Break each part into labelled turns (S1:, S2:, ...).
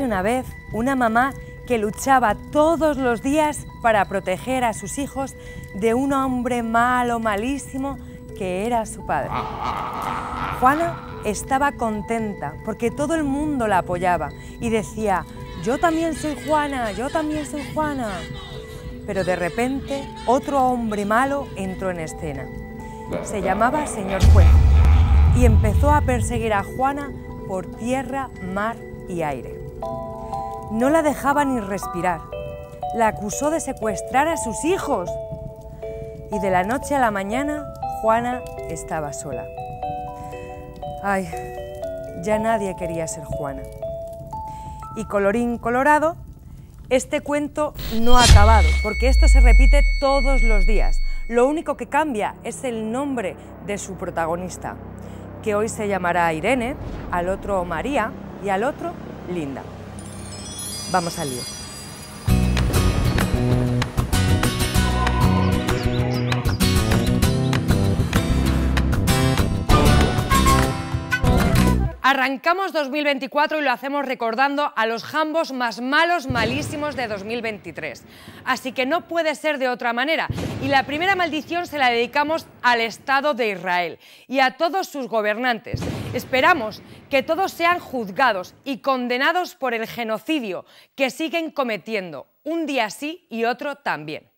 S1: una vez una mamá que luchaba todos los días para proteger a sus hijos de un hombre malo, malísimo, que era su padre. Juana estaba contenta porque todo el mundo la apoyaba y decía, yo también soy Juana, yo también soy Juana. Pero de repente otro hombre malo entró en escena. Se llamaba señor juez y empezó a perseguir a Juana por tierra, mar y aire. No la dejaba ni respirar. La acusó de secuestrar a sus hijos. Y de la noche a la mañana, Juana estaba sola. Ay, ya nadie quería ser Juana. Y colorín colorado, este cuento no ha acabado, porque esto se repite todos los días. Lo único que cambia es el nombre de su protagonista, que hoy se llamará Irene, al otro María y al otro linda. Vamos a lío. Arrancamos 2024 y lo hacemos recordando a los jambos más malos, malísimos de 2023. Así que no puede ser de otra manera. Y la primera maldición se la dedicamos al Estado de Israel y a todos sus gobernantes. Esperamos que todos sean juzgados y condenados por el genocidio que siguen cometiendo, un día sí y otro también.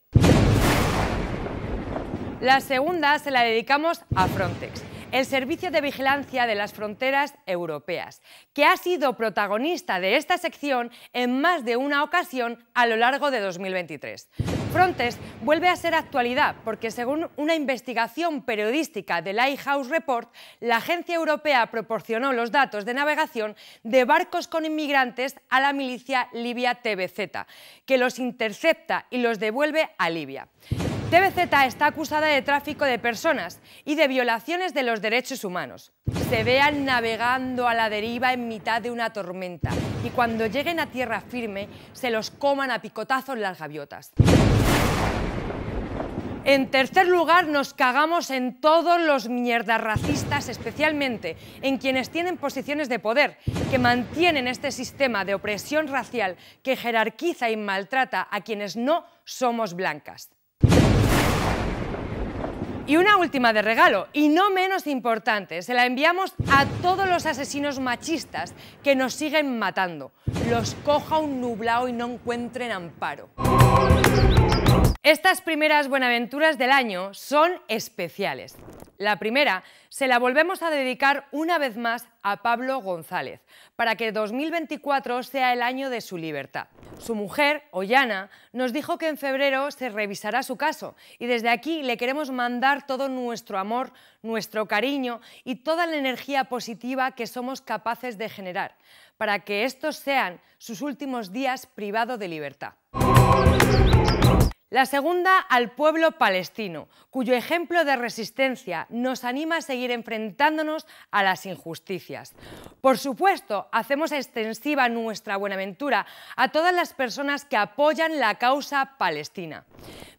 S1: La segunda se la dedicamos a Frontex el Servicio de Vigilancia de las Fronteras Europeas, que ha sido protagonista de esta sección en más de una ocasión a lo largo de 2023. Frontex vuelve a ser actualidad porque según una investigación periodística del House Report, la agencia europea proporcionó los datos de navegación de barcos con inmigrantes a la milicia libia TBZ, que los intercepta y los devuelve a Libia. TVZ está acusada de tráfico de personas y de violaciones de los derechos humanos. Se vean navegando a la deriva en mitad de una tormenta y cuando lleguen a tierra firme se los coman a picotazos las gaviotas. En tercer lugar, nos cagamos en todos los mierdas racistas, especialmente en quienes tienen posiciones de poder, que mantienen este sistema de opresión racial que jerarquiza y maltrata a quienes no somos blancas. Y una última de regalo, y no menos importante, se la enviamos a todos los asesinos machistas que nos siguen matando. Los coja un nublado y no encuentren amparo. Estas primeras buenaventuras del año son especiales. La primera se la volvemos a dedicar una vez más a Pablo González para que 2024 sea el año de su libertad. Su mujer, Ollana, nos dijo que en febrero se revisará su caso y desde aquí le queremos mandar todo nuestro amor, nuestro cariño y toda la energía positiva que somos capaces de generar para que estos sean sus últimos días privado de libertad. La segunda al pueblo palestino, cuyo ejemplo de resistencia nos anima a seguir enfrentándonos a las injusticias. Por supuesto, hacemos extensiva nuestra buenaventura a todas las personas que apoyan la causa palestina.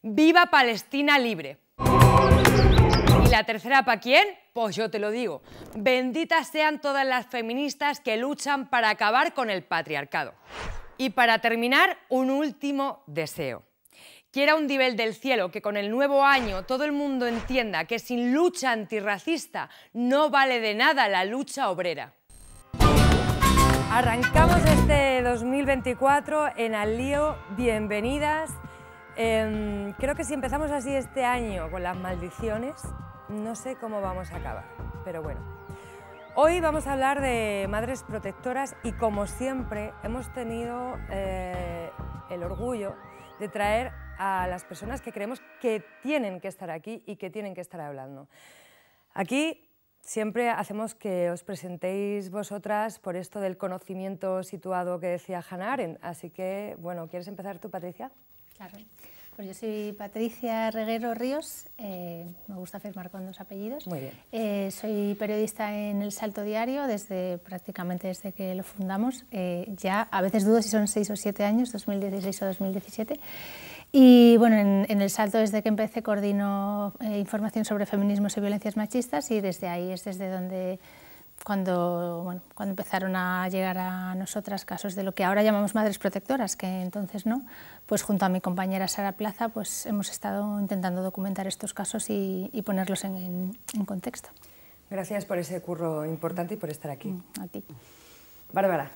S1: ¡Viva Palestina libre! ¿Y la tercera para quién? Pues yo te lo digo. Benditas sean todas las feministas que luchan para acabar con el patriarcado. Y para terminar, un último deseo Quiera un nivel del cielo que con el nuevo año todo el mundo entienda que sin lucha antirracista no vale de nada la lucha obrera. Arrancamos este 2024 en Al Bienvenidas. Em, creo que si empezamos así este año con las maldiciones, no sé cómo vamos a acabar, pero bueno. Hoy vamos a hablar de madres protectoras y como siempre hemos tenido eh, el orgullo de traer a las personas que creemos que tienen que estar aquí y que tienen que estar hablando. Aquí siempre hacemos que os presentéis vosotras por esto del conocimiento situado que decía Hannah Arendt. Así que, bueno, ¿quieres empezar tú, Patricia?
S2: Claro. Pues yo soy Patricia Reguero Ríos, eh, me gusta firmar con dos apellidos. Eh, soy periodista en El Salto Diario desde prácticamente desde que lo fundamos. Eh, ya a veces dudo si son seis o siete años, 2016 o 2017. Y bueno, en, en El Salto desde que empecé coordino información sobre feminismos y violencias machistas y desde ahí es desde donde cuando, bueno, cuando empezaron a llegar a nosotras casos de lo que ahora llamamos madres protectoras, que entonces no, pues junto a mi compañera Sara Plaza pues hemos estado intentando documentar estos casos y, ponerlos
S1: en, en, contexto. Gracias por ese curro importante y por estar aquí. Mm, a ti.
S3: Bárbara.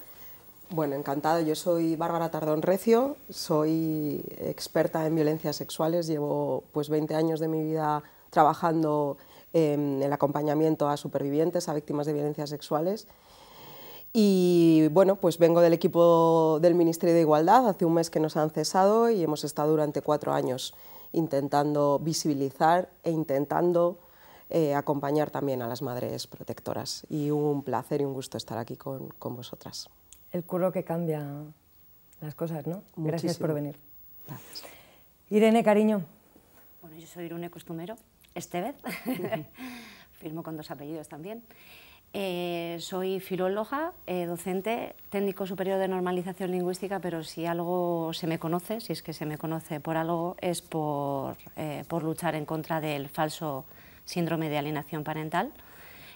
S3: Bueno, encantado Yo soy Bárbara Tardón Recio, soy experta en violencias sexuales, llevo pues 20 años de mi vida trabajando Em, el acompañamiento a supervivientes, a víctimas de violencias sexuales. Y bueno, pues vengo del equipo del Ministerio de Igualdad, hace un mes que nos han cesado y hemos estado durante cuatro años intentando visibilizar e intentando eh, acompañar también a las madres protectoras. Y un placer y un gusto estar aquí con, con vosotras.
S1: El curro que cambia las cosas, ¿no? Gracias por venir. Gracias. Irene, cariño.
S3: Bueno,
S4: yo soy Irene Costumero. Estevez, firmo con dos apellidos también. Eh, soy filóloga, eh, docente, técnico superior de normalización lingüística, pero si algo se me conoce, si es que se me conoce por algo, es por, eh, luchar en contra del falso síndrome de alienación parental.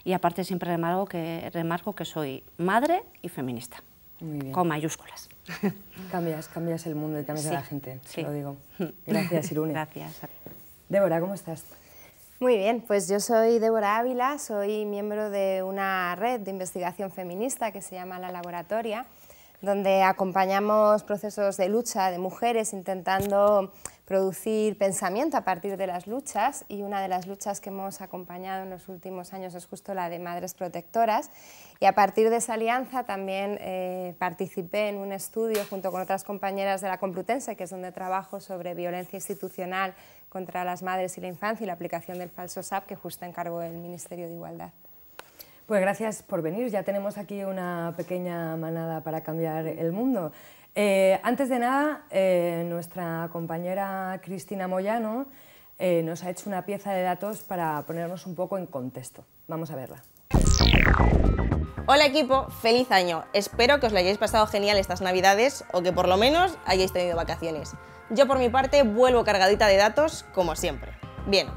S4: Y aparte siempre remarco que, que soy madre
S1: y feminista, con
S4: mayúsculas.
S1: Cambias, cambias el mundo y cambias a la gente, sí. lo digo. Gracias, Irune. Gracias. Débora, ¿cómo estás?
S5: Muy bien, pues yo soy Débora Ávila, soy miembro de una red de investigación feminista que se llama La Laboratoria, donde acompañamos procesos de lucha de mujeres intentando producir pensamiento a partir de las luchas y una de las luchas que hemos acompañado en los últimos años es justo la de Madres Protectoras y a partir de esa alianza también eh, participé en un estudio junto con otras compañeras de la Complutense, que es donde trabajo, sobre violencia institucional contra las madres y la infancia y la aplicación del falso SAP que justo encargó el Ministerio de Igualdad.
S1: Pues gracias por venir. Ya tenemos aquí una pequeña manada para cambiar el mundo. Eh, antes de nada, eh, nuestra compañera Cristina Moyano eh, nos ha hecho una pieza de datos para ponernos un poco en contexto. Vamos a verla.
S6: Hola equipo, feliz año. Espero que os lo hayáis pasado genial estas navidades o que por lo menos hayáis tenido vacaciones. Yo por mi parte vuelvo cargadita de datos como siempre. Bien,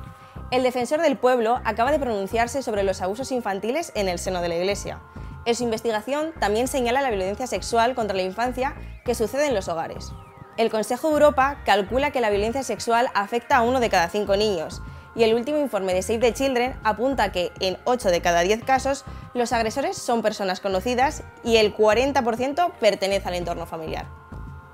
S6: el defensor del pueblo acaba de pronunciarse sobre los abusos infantiles en el seno de la Iglesia. En su investigación también señala la violencia sexual contra la infancia que sucede en los hogares. El Consejo de Europa calcula que la violencia sexual afecta a uno de cada cinco niños y el último informe de Save the Children apunta que en 8 de cada 10 casos los agresores son personas conocidas y el 40% pertenece al entorno familiar.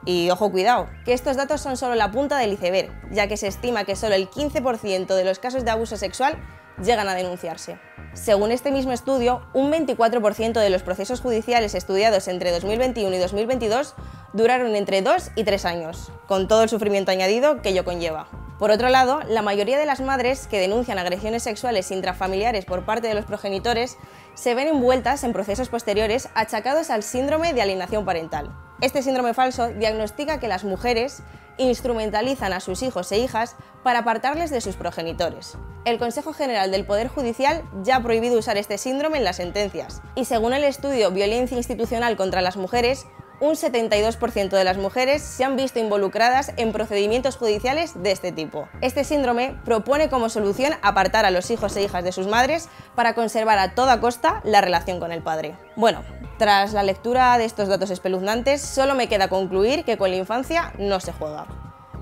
S6: Y ojo cuidado, que estos datos son solo la punta del iceberg, ya que se estima que solo el 15% de los casos de abuso sexual llegan a denunciarse. Según este mismo estudio, un 24% de los procesos judiciales estudiados entre 2021 y 2022 duraron entre 2 y 3 años, con todo el sufrimiento añadido que ello conlleva. Por otro lado, la mayoría de las madres que denuncian agresiones sexuales intrafamiliares por parte de los progenitores se ven envueltas en procesos posteriores achacados al síndrome de alienación parental, este síndrome falso diagnostica que las mujeres instrumentalizan a sus hijos e hijas para apartarles de sus progenitores. El Consejo General del Poder Judicial ya ha prohibido usar este síndrome en las sentencias y según el estudio Violencia Institucional contra las Mujeres, un 72% de las mujeres se han visto involucradas en procedimientos judiciales de este tipo. Este síndrome propone como solución apartar a los hijos e hijas de sus madres para conservar a toda costa la relación con el padre. Bueno, tras la lectura de estos datos espeluznantes, solo me queda concluir que con la infancia no se juega.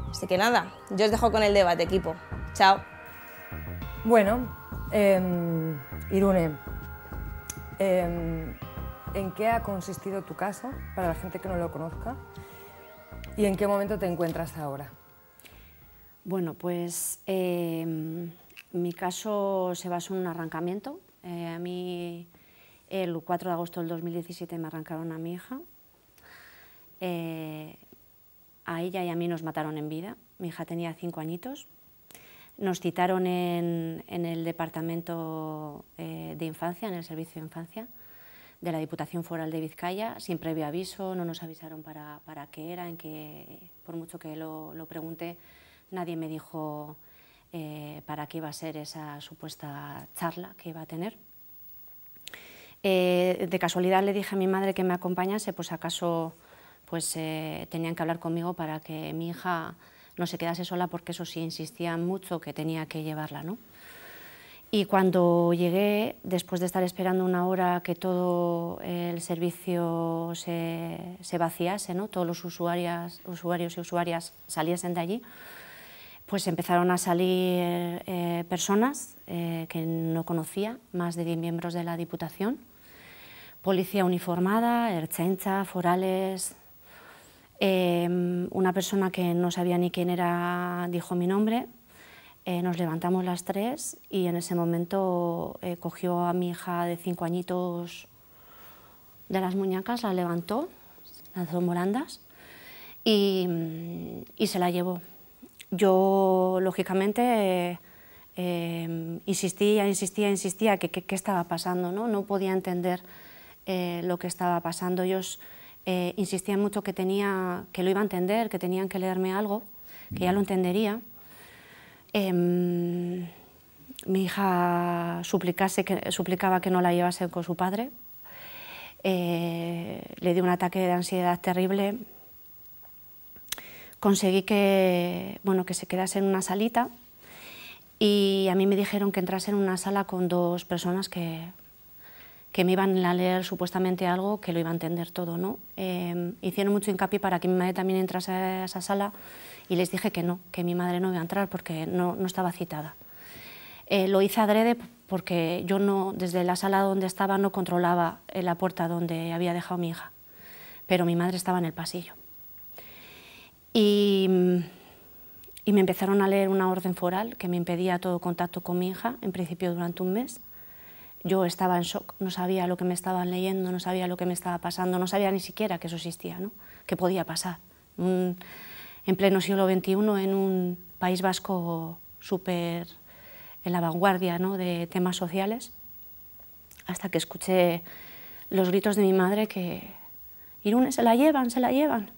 S6: Así que nada, yo os dejo con el debate, equipo. Chao. Bueno,
S1: em, Irune. Em, en qué ha consistido tu caso? para la gente que no lo conozca, y en qué momento te encuentras ahora.
S4: Bueno, pues em, mi caso se basó en un arrancamiento. Eh, a mí, el 4 de agosto del 2017 me arrancaron a mi hija. Eh, a ella y a mí nos mataron en vida. Mi hija tenía cinco añitos. Nos citaron en el departamento eh, de infancia, en el servicio de infancia de la Diputación Foral de Vizcaya, sin previo aviso, no nos avisaron para, qué era, en que por mucho que lo, lo pregunté, nadie me dijo eh, para qué iba a ser esa supuesta charla que iba a tener. Eh, de casualidad le dije a mi madre que me acompañase, pues acaso pues, eh, tenían que hablar conmigo para que mi hija no se quedase sola, porque eso sí insistían mucho que tenía que llevarla. ¿no? Y cuando llegué, después de estar esperando una hora que todo el servicio se, se vaciase, ¿no? todos los usuarios, usuarios y usuarias saliesen de allí, pues empezaron a salir eh, personas eh, que no conocía, más de 10 miembros de la Diputación, policía uniformada, Erchencha, forales. Eh, una persona que no sabía ni quién era dijo mi nombre, eh, nos levantamos las tres y en ese momento eh, cogió a mi hija de cinco añitos de las muñecas, la levantó, lanzó morandas y, se la llevó. Yo, lógicamente, eh, insistía, insistía, insistía que qué estaba pasando, ¿no? podía entender lo que estaba pasando. Ellos insistían mucho que, tenía, que lo iba a entender, que tenían que leerme algo, que ya lo entendería. Em, mi hija suplicase que, suplicaba que no la llevase con su padre. Eh, le di un ataque de ansiedad terrible. Conseguí que, bueno, que se quedase en una salita y a mí me dijeron que entrase en una sala con dos personas que, me iban a leer supuestamente algo que lo iba a entender todo. ¿no? Em, hicieron mucho hincapié para que mi madre también entrase a esa sala y les dije que no, que mi madre no iba a entrar porque no, estaba citada. Eh, lo hice adrede porque yo no, desde la sala donde estaba no controlaba eh, la puerta donde había dejado mi hija, pero mi madre estaba en el pasillo. Y, me empezaron a leer una orden foral que me impedía todo contacto con mi hija, en principio durante un mes. Yo estaba en shock, no sabía lo que me estaban leyendo, no sabía lo que me estaba pasando, no sabía ni siquiera que eso existía, ¿no? que podía pasar en pleno siglo XXI en un país vasco súper en la vanguardia ¿no? de temas sociales, hasta que escuché los gritos de mi madre que Irune se la llevan, se la llevan.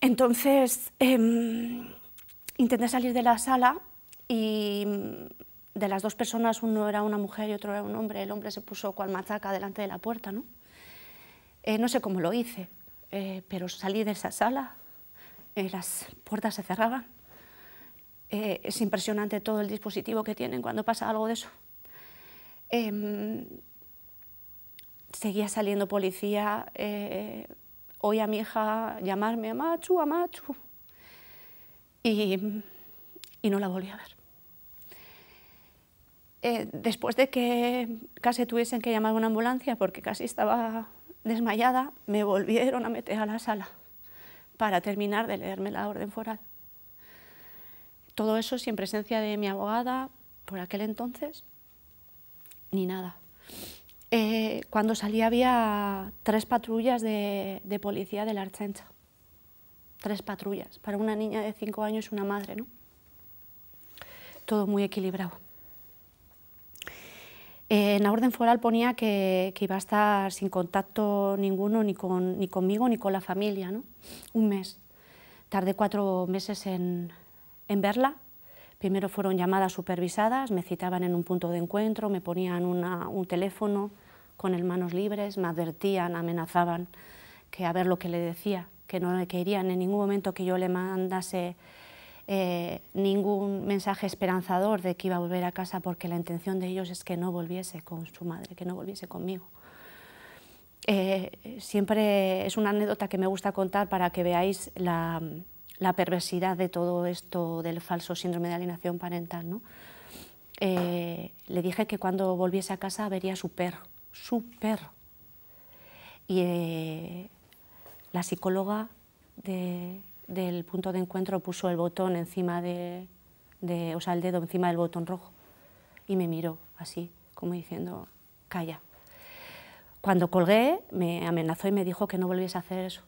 S4: Entonces em, intenté salir de la sala y de las dos personas uno era una mujer y otro era un hombre. El hombre se puso cual machaca delante de la puerta, ¿no? Eh, no sé cómo lo hice, eh, pero salí de esa sala eh, las puertas se cerraban. Eh, es impresionante todo el dispositivo que tienen cuando pasa algo de eso. Em, seguía saliendo policía, eh, oí a mi hija llamarme a Machu, a Machu, y, no la volví a ver. después de que casi tuviesen que llamar a una ambulancia porque casi estaba desmayada, me volvieron a meter a la sala para terminar de leerme la orden foral. Todo eso sin presencia de mi abogada por aquel entonces, ni nada. Eh, cuando salí había tres patrullas de, de policía de la Archencha. Tres patrullas. Para una niña de cinco años, una madre, ¿no? Todo muy equilibrado. Eh, en la orden foral ponía que, iba a estar sin contacto ninguno, ni, ni conmigo ni con la familia, ¿no? un mes. Tardé cuatro meses en, verla. Primero fueron llamadas supervisadas, me citaban en un punto de encuentro, me ponían un teléfono con el manos libres, me advertían, amenazaban que a ver lo que le decía, que no le querían en ningún momento que yo le mandase eh, ningún mensaje esperanzador de que iba a volver a casa porque la intención de ellos es que no volviese con su madre, que no volviese conmigo. Eh, siempre es una anécdota que me gusta contar para que veáis la, perversidad de todo esto del falso síndrome de alienación parental. ¿no? Eh, le dije que cuando volviese a casa vería su perro, Y la psicóloga de del punto de encuentro puso el botón encima de, o sea, dedo encima del botón rojo y me miró así, como diciendo, calla. Cuando colgué, me amenazó y me dijo que no volviese a hacer eso,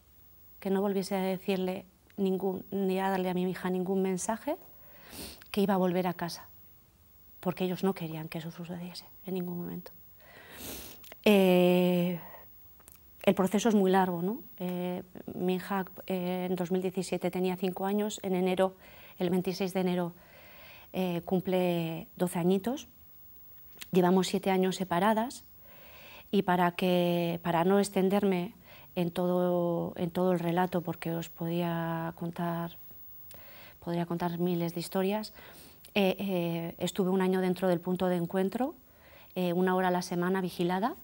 S4: que no volviese a decirle ni a darle a mi hija ningún mensaje, que iba a volver a casa, porque ellos no querían que eso sucediese en ningún momento. Eh, el proceso es muy largo. ¿no? Eh, mi hija eh, en 2017 tenía cinco años, en enero, el 26 de enero eh, cumple 12 añitos, llevamos siete años separadas y para, que, para no extenderme en todo, en todo el relato, porque os podía contar, podría contar miles de historias, estuve un año dentro del punto de encuentro, una hora a la semana vigilada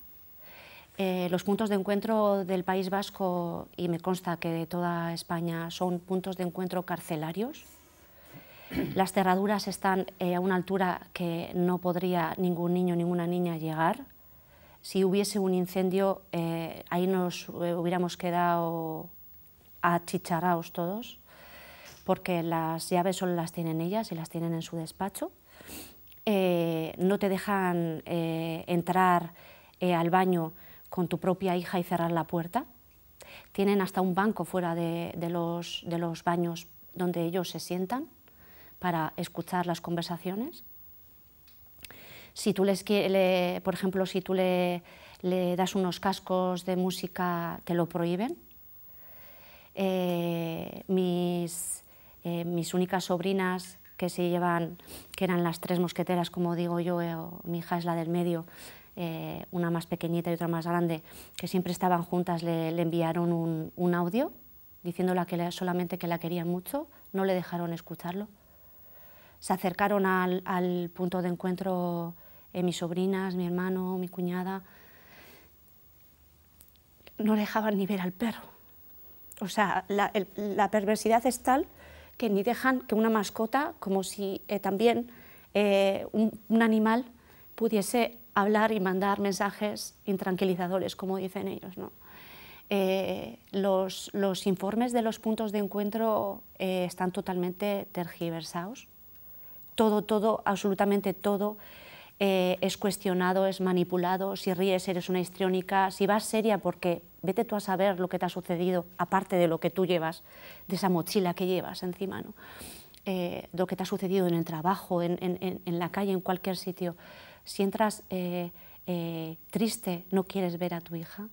S4: eh, los puntos de encuentro del País Vasco, y me consta que de toda España, son puntos de encuentro carcelarios. Las cerraduras están eh, a una altura que no podría ningún niño, ninguna niña llegar. Si hubiese un incendio, eh, ahí nos hubiéramos quedado achicharaos todos, porque las llaves solo las tienen ellas y las tienen en su despacho. no te dejan entrar al baño con tu propia hija y cerrar la puerta. Tienen hasta un banco fuera de, los, baños donde ellos se sientan para escuchar las conversaciones. Si tú les, le, por ejemplo, si tú le, das unos cascos de música, te lo prohíben. Eh, mis, eh, mis únicas sobrinas que se llevan, que eran las tres mosqueteras, como digo yo, eh, mi hija es la del medio, eh, una más pequeñita y otra más grande, que siempre estaban juntas, le, enviaron un, audio diciéndole que solamente que la querían mucho, no le dejaron escucharlo. Se acercaron al, punto de encuentro eh, mis sobrinas, mi hermano, mi cuñada. No dejaban ni ver al perro. O sea, la, perversidad es tal que ni dejan que una mascota, como si eh, también un, animal, pudiese hablar y mandar mensajes intranquilizadores, como dicen ellos. ¿no? Eh, los, los, informes de los puntos de encuentro eh, están totalmente tergiversados. Todo, todo, absolutamente todo eh, es cuestionado, es manipulado. Si ríes, eres una histriónica. Si vas seria, porque vete tú a saber lo que te ha sucedido, aparte de lo que tú llevas, de esa mochila que llevas encima, ¿no? lo que te ha sucedido en el trabajo, en, en, en la calle, en cualquier sitio si entras eh, eh, triste, no quieres ver a tu hija,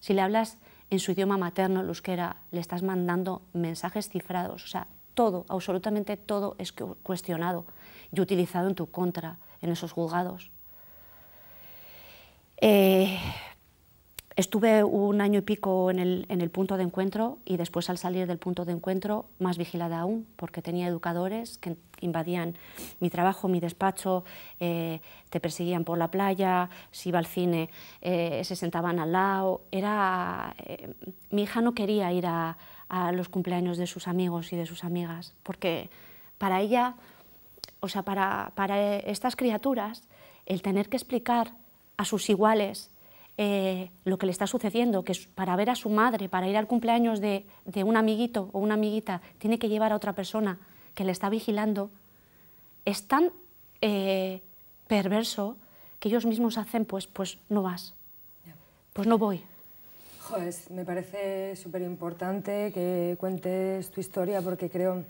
S4: si le hablas en su idioma materno, el euskera, le estás mandando mensajes cifrados, o sea, todo, absolutamente todo es cuestionado y utilizado en tu contra en esos juzgados. Eh, Estuve un año y pico en el, punto de encuentro y después al salir del punto de encuentro más vigilada aún, porque tenía educadores que invadían mi trabajo, mi despacho, eh, te perseguían por la playa, si iba al cine eh, se sentaban al lado. Era, eh, mi hija no quería ir a, los cumpleaños de sus amigos y de sus amigas, porque para ella, o sea, para estas criaturas, el tener que explicar a sus iguales eh, lo que le está sucediendo, que para ver a su madre, para ir al cumpleaños de, un amiguito o una amiguita, tiene que llevar a otra persona que le está vigilando, es tan eh, perverso que ellos mismos hacen, pues, pues no vas, pues no voy.
S1: Joder, me parece súper importante que cuentes tu historia porque creo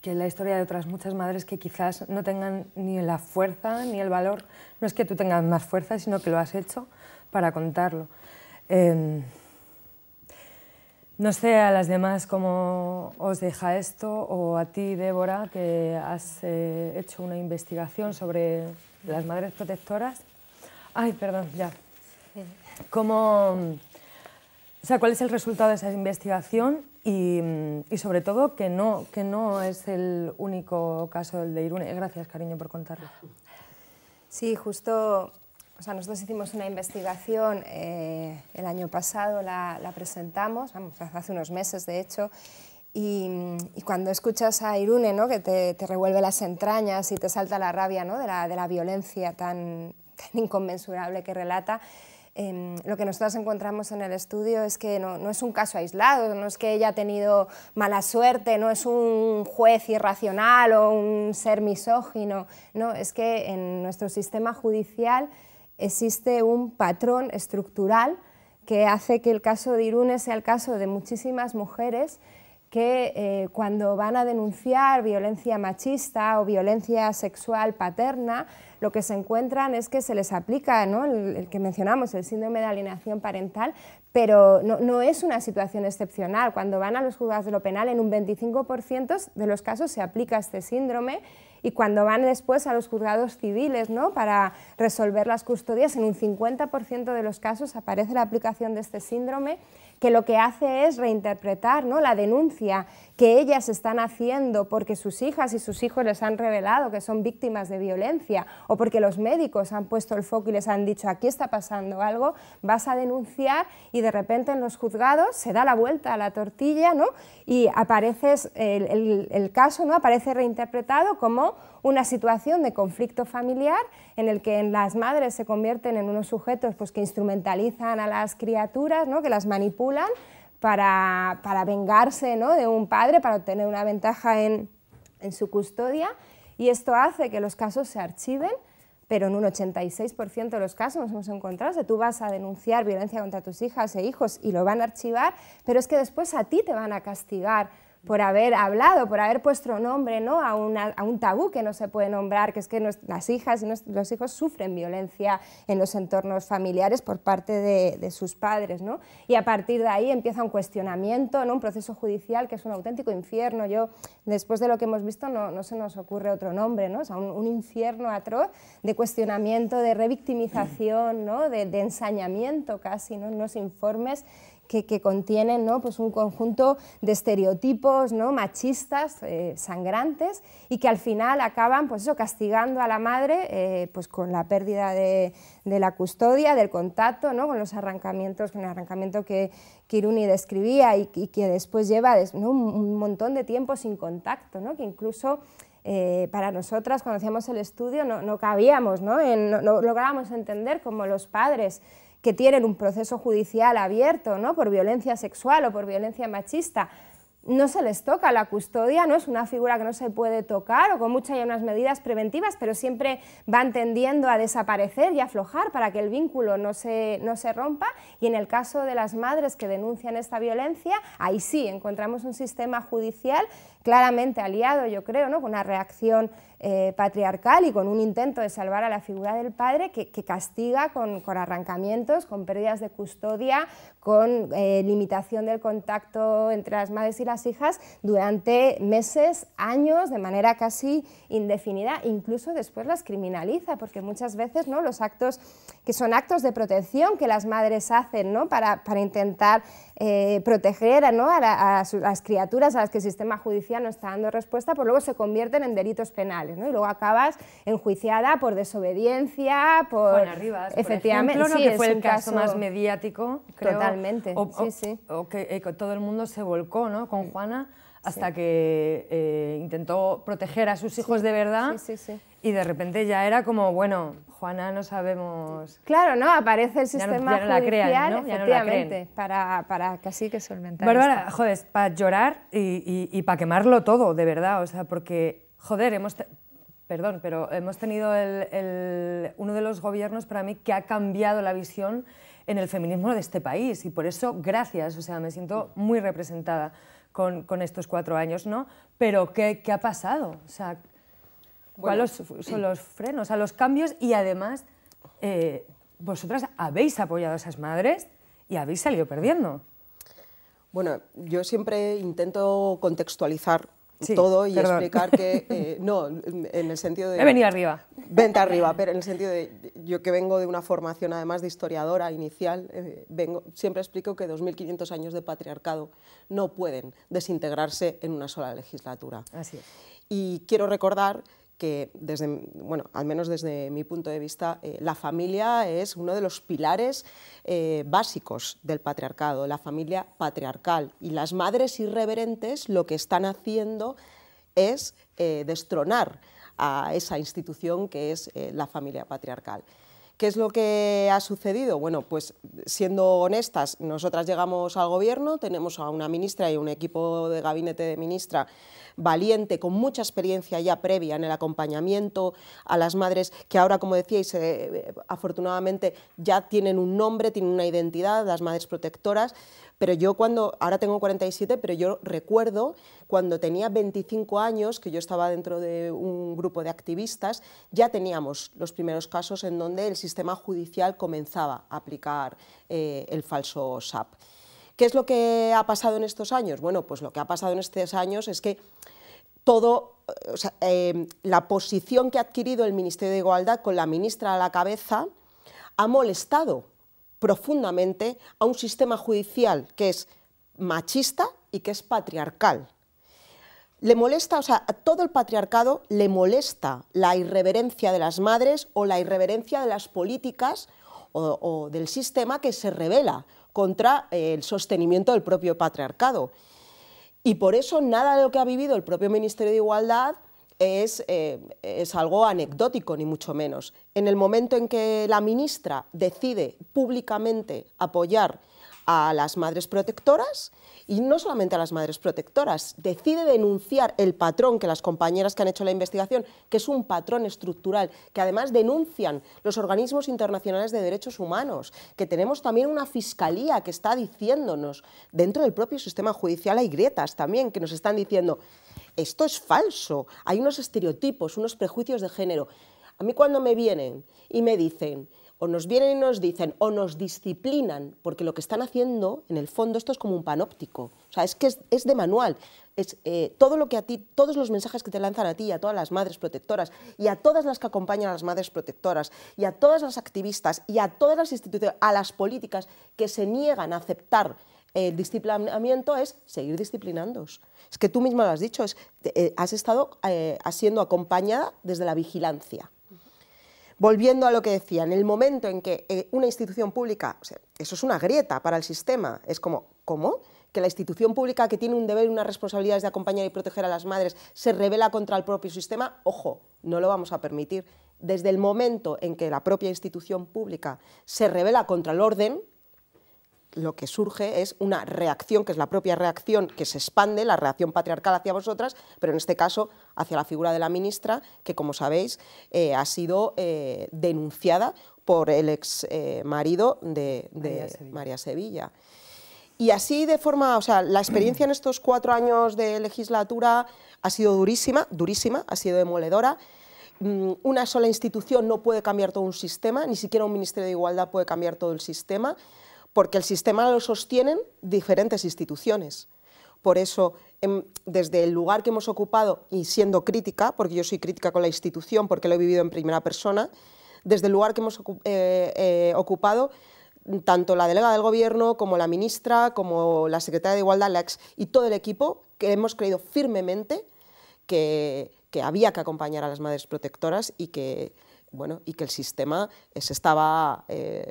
S1: que la historia de otras muchas madres que quizás no tengan ni la fuerza ni el valor, no es que tú tengas más fuerza, sino que lo has hecho, para contarlo. Em, no sé a las demás cómo os deja esto, o a ti, Débora, que has eh, hecho una investigación sobre las madres protectoras. Ay, perdón, ya. ¿Cómo, o sea, ¿Cuál es el resultado de esa investigación? Y, sobre todo, que no, que no es el único caso del de Irune. Gracias, cariño, por contarlo.
S5: Sí, justo o sea, nosotros hicimos una investigación eh, el año pasado, la, presentamos, hace unos meses de hecho, y, cuando escuchas a Irune, ¿no? que te, revuelve las entrañas y te salta la rabia ¿no? de, la, de, la, violencia tan, inconmensurable que relata, em, lo que nosotros encontramos en el estudio es que no, no, es un caso aislado, no es que ella ha tenido mala suerte, no es un juez irracional o un ser misógino, no, es que en nuestro sistema judicial existe un patrón estructural que hace que el caso de Irune sea el caso de muchísimas mujeres que eh, cuando van a denunciar violencia machista o violencia sexual paterna, lo que se encuentran es que se les aplica el, que mencionamos, el síndrome de alienación parental, pero no, no, es una situación excepcional. Cuando van a los juzgados de lo penal, en un 25% de los casos se aplica este síndrome y cuando van después a los juzgados civiles ¿no? para resolver las custodias, en un 50% de los casos aparece la aplicación de este síndrome que lo que hace es reinterpretar ¿no? la denuncia que ellas están haciendo porque sus hijas y sus hijos les han revelado que son víctimas de violencia o porque los médicos han puesto el foco y les han dicho aquí está pasando algo, vas a denunciar y de repente en los juzgados se da la vuelta a la tortilla ¿no? y apareces, el, el caso ¿no? aparece reinterpretado como una situación de conflicto familiar en el que las madres se convierten en unos sujetos pues, que instrumentalizan a las criaturas, ¿no? que las manipulan para, vengarse de un padre, para obtener una ventaja en, su custodia. Y esto hace que los casos se archiven pero en un 86% de los casos nos hemos encontrado, que tú vas a denunciar violencia contra tus hijas e hijos y lo van a archivar, pero es que después a ti te van a castigar por haber hablado, por haber puesto nombre ¿no? a, un tabú que no se puede nombrar, que es que las hijas y los hijos sufren violencia en los entornos familiares por parte de, sus padres. Y a partir de ahí empieza un cuestionamiento, ¿no? un proceso judicial que es un auténtico infierno. Yo, después de lo que hemos visto, no, se nos ocurre otro nombre, ¿no? es un, infierno atroz de cuestionamiento, de revictimización, ¿no? de, ensañamiento casi, ¿no? unos informes que, contienen ¿no? pues un conjunto de estereotipos ¿no? machistas, eh, sangrantes, y que al final acaban pues eso, castigando a la madre eh, pues con la pérdida de, la custodia, del contacto, ¿no? con los arrancamientos, con el arrancamiento que, que Iruni describía y, que después lleva un montón de tiempo sin contacto, ¿no? que incluso eh, para nosotras cuando hacíamos el estudio no, cabíamos, ¿no? no lográbamos entender cómo los padres que tienen un proceso judicial abierto ¿no? por violencia sexual o por violencia machista, no se les toca. La custodia no es una figura que no se puede tocar o con muchas y unas medidas preventivas, pero siempre van tendiendo a desaparecer y aflojar para que el vínculo no se, no se rompa. Y en el caso de las madres que denuncian esta violencia, ahí sí encontramos un sistema judicial claramente aliado, yo creo, ¿no? con una reacción eh, patriarcal y con un intento de salvar a la figura del padre que, castiga con, arrancamientos, con pérdidas de custodia, con eh, limitación del contacto entre las madres y las hijas durante meses, años, de manera casi indefinida, incluso después las criminaliza, porque muchas veces ¿no? los actos que son actos de protección que las madres hacen ¿no? para, intentar eh, proteger a, a las criaturas a las que el sistema judicial no está dando respuesta, pues luego se convierten en delitos penales, ¿no? Y luego acabas enjuiciada por desobediencia, por... Bueno, efectivamente, fue el caso, más mediático, creo. Totalmente, sí, sí.
S1: O eh, que todo el mundo se volcó, ¿no? Con Juana hasta que eh, intentó proteger a sus hijos de verdad. Sí, Sí, y de repente ya era como,
S5: bueno, Juana, no sabemos... Claro, ¿no? Aparece el sistema de la efectivamente, para, para casi que solventar Bárbara,
S1: joder, para llorar y, y, y para quemarlo todo, de verdad, o sea, porque, joder, hemos... Perdón, pero hemos tenido el, uno de los gobiernos para mí que ha cambiado la visión en el feminismo de este país y por eso gracias, o sea, me siento muy representada con, estos cuatro años, ¿no? Pero ¿qué, qué ha pasado? O sea, ¿Cuáles son los frenos a los cambios? Y además, eh, vosotras habéis apoyado a esas madres y habéis salido perdiendo.
S3: Bueno, yo siempre intento contextualizar todo y explicar que, eh, no, en el sentido de... He venido arriba. Vente arriba, pero en el sentido de, yo que vengo de una formación además de historiadora inicial, eh, vengo, siempre explico que 2.500 años de patriarcado no pueden desintegrarse en una sola legislatura. Así es. Y quiero recordar que desde, bueno, al menos desde mi punto de vista, eh, la familia es uno de los pilares eh, básicos del patriarcado, la familia patriarcal. Y las madres irreverentes lo que están haciendo es eh, destronar a esa institución que es la familia patriarcal. ¿Qué es lo que ha sucedido? Bueno, pues siendo honestas, nosotras llegamos al gobierno, tenemos a una ministra y un equipo de gabinete de ministra valiente, con mucha experiencia ya previa en el acompañamiento a las madres, que ahora, como decíais, eh, eh, afortunadamente ya tienen un nombre, tienen una identidad, las madres protectoras, pero yo cuando, ahora tengo 47, pero yo recuerdo cuando tenía 25 años, que yo estaba dentro de un grupo de activistas, ya teníamos los primeros casos en donde el sistema judicial comenzaba a aplicar eh, el falso SAP. ¿Qué es lo que ha pasado en estos años? Bueno, pues lo que ha pasado en estos años es que todo, eh, la posición que ha adquirido el Ministerio de Igualdad con la ministra a la cabeza ha molestado profundamente a un sistema judicial que es machista y que es patriarcal. Le molesta, o sea, a todo el patriarcado le molesta la irreverencia de las madres o la irreverencia de las políticas o, o del sistema que se revela contra eh, el sostenimiento del propio patriarcado. Y por eso nada de lo que ha vivido el propio Ministerio de Igualdad es, eh, es algo anecdótico, ni mucho menos. En el momento en que la ministra decide públicamente apoyar a las madres protectoras, y no solamente a las madres protectoras, decide denunciar el patrón que las compañeras que han hecho la investigación, que es un patrón estructural, que además denuncian los organismos internacionales de derechos humanos, que tenemos también una fiscalía que está diciéndonos, dentro del propio sistema judicial hay grietas también que nos están diciendo, esto es falso, hay unos estereotipos, unos prejuicios de género. A mí cuando me vienen y me dicen, o nos vienen y nos dicen, o nos disciplinan, porque lo que están haciendo, en el fondo, esto es como un panóptico. O sea, es que es, de manual. Es, eh, todo lo que a ti, todos los mensajes que te lanzan a ti y a todas las madres protectoras, y a todas las que acompañan a las madres protectoras, y a todas las activistas, y a todas las instituciones, a las políticas que se niegan a aceptar el eh, disciplinamiento es seguir disciplinando Es que tú misma lo has dicho, eh, has estado eh, siendo acompañada desde la vigilancia. Volviendo a lo que decía, en el momento en que una institución pública, eso es una grieta para el sistema, es como, ¿cómo? que la institución pública que tiene un deber y unas responsabilidades de acompañar y proteger a las madres se revela contra el propio sistema, ojo, no lo vamos a permitir. Desde el momento en que la propia institución pública se revela contra el orden, lo que surge es una reacción, que es la propia reacción que se expande, la reacción patriarcal hacia vosotras, pero en este caso hacia la figura de la ministra, que como sabéis eh, ha sido eh, denunciada por el ex eh, marido de, María, Sevilla. Y así de forma, o sea, la experiencia en estos cuatro años de legislatura ha sido durísima, durísima, ha sido demoledora mm, una sola institución no puede cambiar todo un sistema, ni siquiera un Ministerio de Igualdad puede cambiar todo el sistema porque el sistema lo sostienen diferentes instituciones. Por eso, em, desde el lugar que hemos ocupado y siendo crítica, porque yo soy crítica con la institución, porque lo he vivido en primera persona, desde el lugar que hemos eh, eh, ocupado, tanto la delegada del Gobierno como la ministra, como la secretaria de Igualdad, la ex, y todo el equipo, que hemos creído firmemente que, había que acompañar a las madres protectoras y que, bueno, y que el sistema eh, se estaba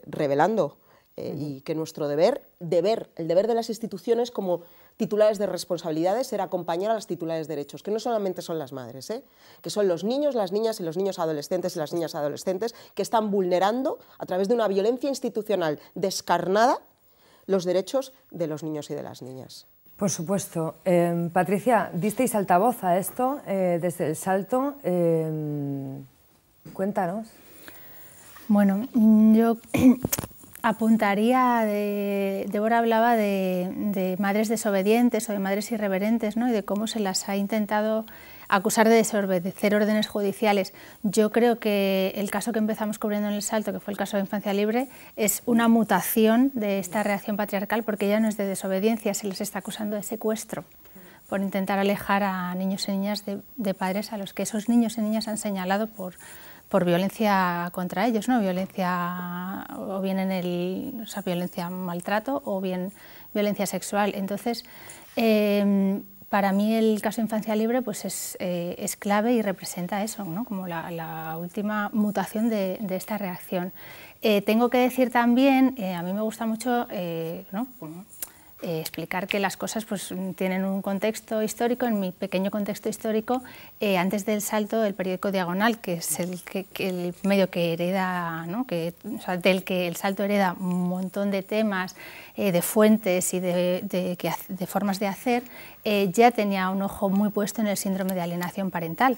S3: revelando. Eh, y que nuestro deber, deber, el deber de las instituciones como titulares de responsabilidades era acompañar a las titulares de derechos, que no solamente son las madres, ¿eh? que son los niños, las niñas y los niños adolescentes y las niñas adolescentes que están vulnerando a través de una violencia institucional descarnada los derechos de los niños y de las niñas.
S1: Por supuesto. Em, Patricia, disteis altavoz a esto eh, desde el salto. Em, cuéntanos.
S2: Bueno, yo apuntaría, de, Débora hablaba de, madres desobedientes o de madres irreverentes ¿no? y de cómo se las ha intentado acusar de desobedecer órdenes judiciales. Yo creo que el caso que empezamos cubriendo en el salto, que fue el caso de Infancia Libre, es una mutación de esta reacción patriarcal porque ya no es de desobediencia, se les está acusando de secuestro por intentar alejar a niños y niñas de padres a los que esos niños y niñas han señalado por por violencia contra ellos, ¿no? Violencia, o bien en el, violencia maltrato o bien violencia sexual. Entonces, em, para mí el caso Infancia Libre pues es, eh, clave y representa eso, ¿no? como la, última mutación de, esta reacción. Eh, tengo que decir también, eh, a mí me gusta mucho, ¿no? Eh, explicar que las cosas pues, tienen un contexto histórico. En mi pequeño contexto histórico, eh, antes del salto, el periódico Diagonal, que es el, que, el medio que hereda, que, del que el salto hereda un montón de temas, eh, de fuentes y de formas de hacer, ya tenía un ojo muy puesto en el síndrome de alienación parental.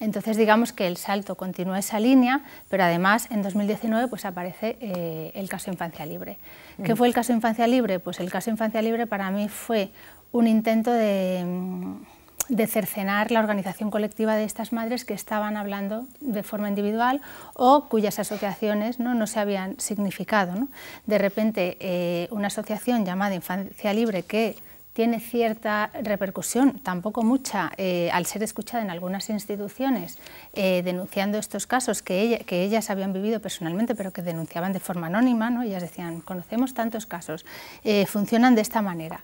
S2: Entonces digamos que el salto continúa esa línea, pero además en 2019 pues aparece eh, el caso Infancia Libre. ¿Qué mm. fue el caso Infancia Libre? Pues el caso Infancia Libre para mí fue un intento mm, de, cercenar la organización colectiva de estas madres que estaban hablando de forma individual o cuyas asociaciones no, se habían significado. De repente eh, una asociación llamada Infancia Libre que tiene cierta repercusión, tampoco mucha, eh, al ser escuchada en algunas instituciones eh, denunciando estos casos que, que, ellas habían vivido personalmente, pero que denunciaban de forma anónima, ¿no? ellas decían, conocemos tantos casos, eh, funcionan de esta manera.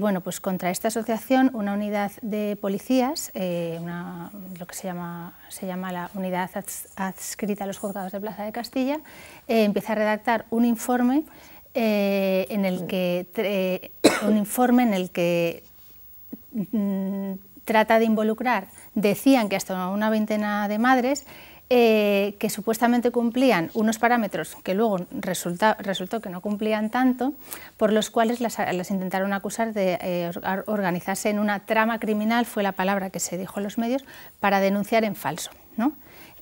S2: bueno, pues contra esta asociación, una unidad de policías, lo que se llama, se llama la unidad adscrita a los juzgados de Plaza de Castilla, empieza a redactar un informe eh, en el que un informe en el que mm, trata de involucrar, decían que hasta una veintena de madres eh, que supuestamente cumplían unos parámetros que luego resultó que no cumplían tanto, por los cuales las, intentaron acusar de eh, organizarse en una trama criminal, fue la palabra que se dijo en los medios, para denunciar en falso. ¿no?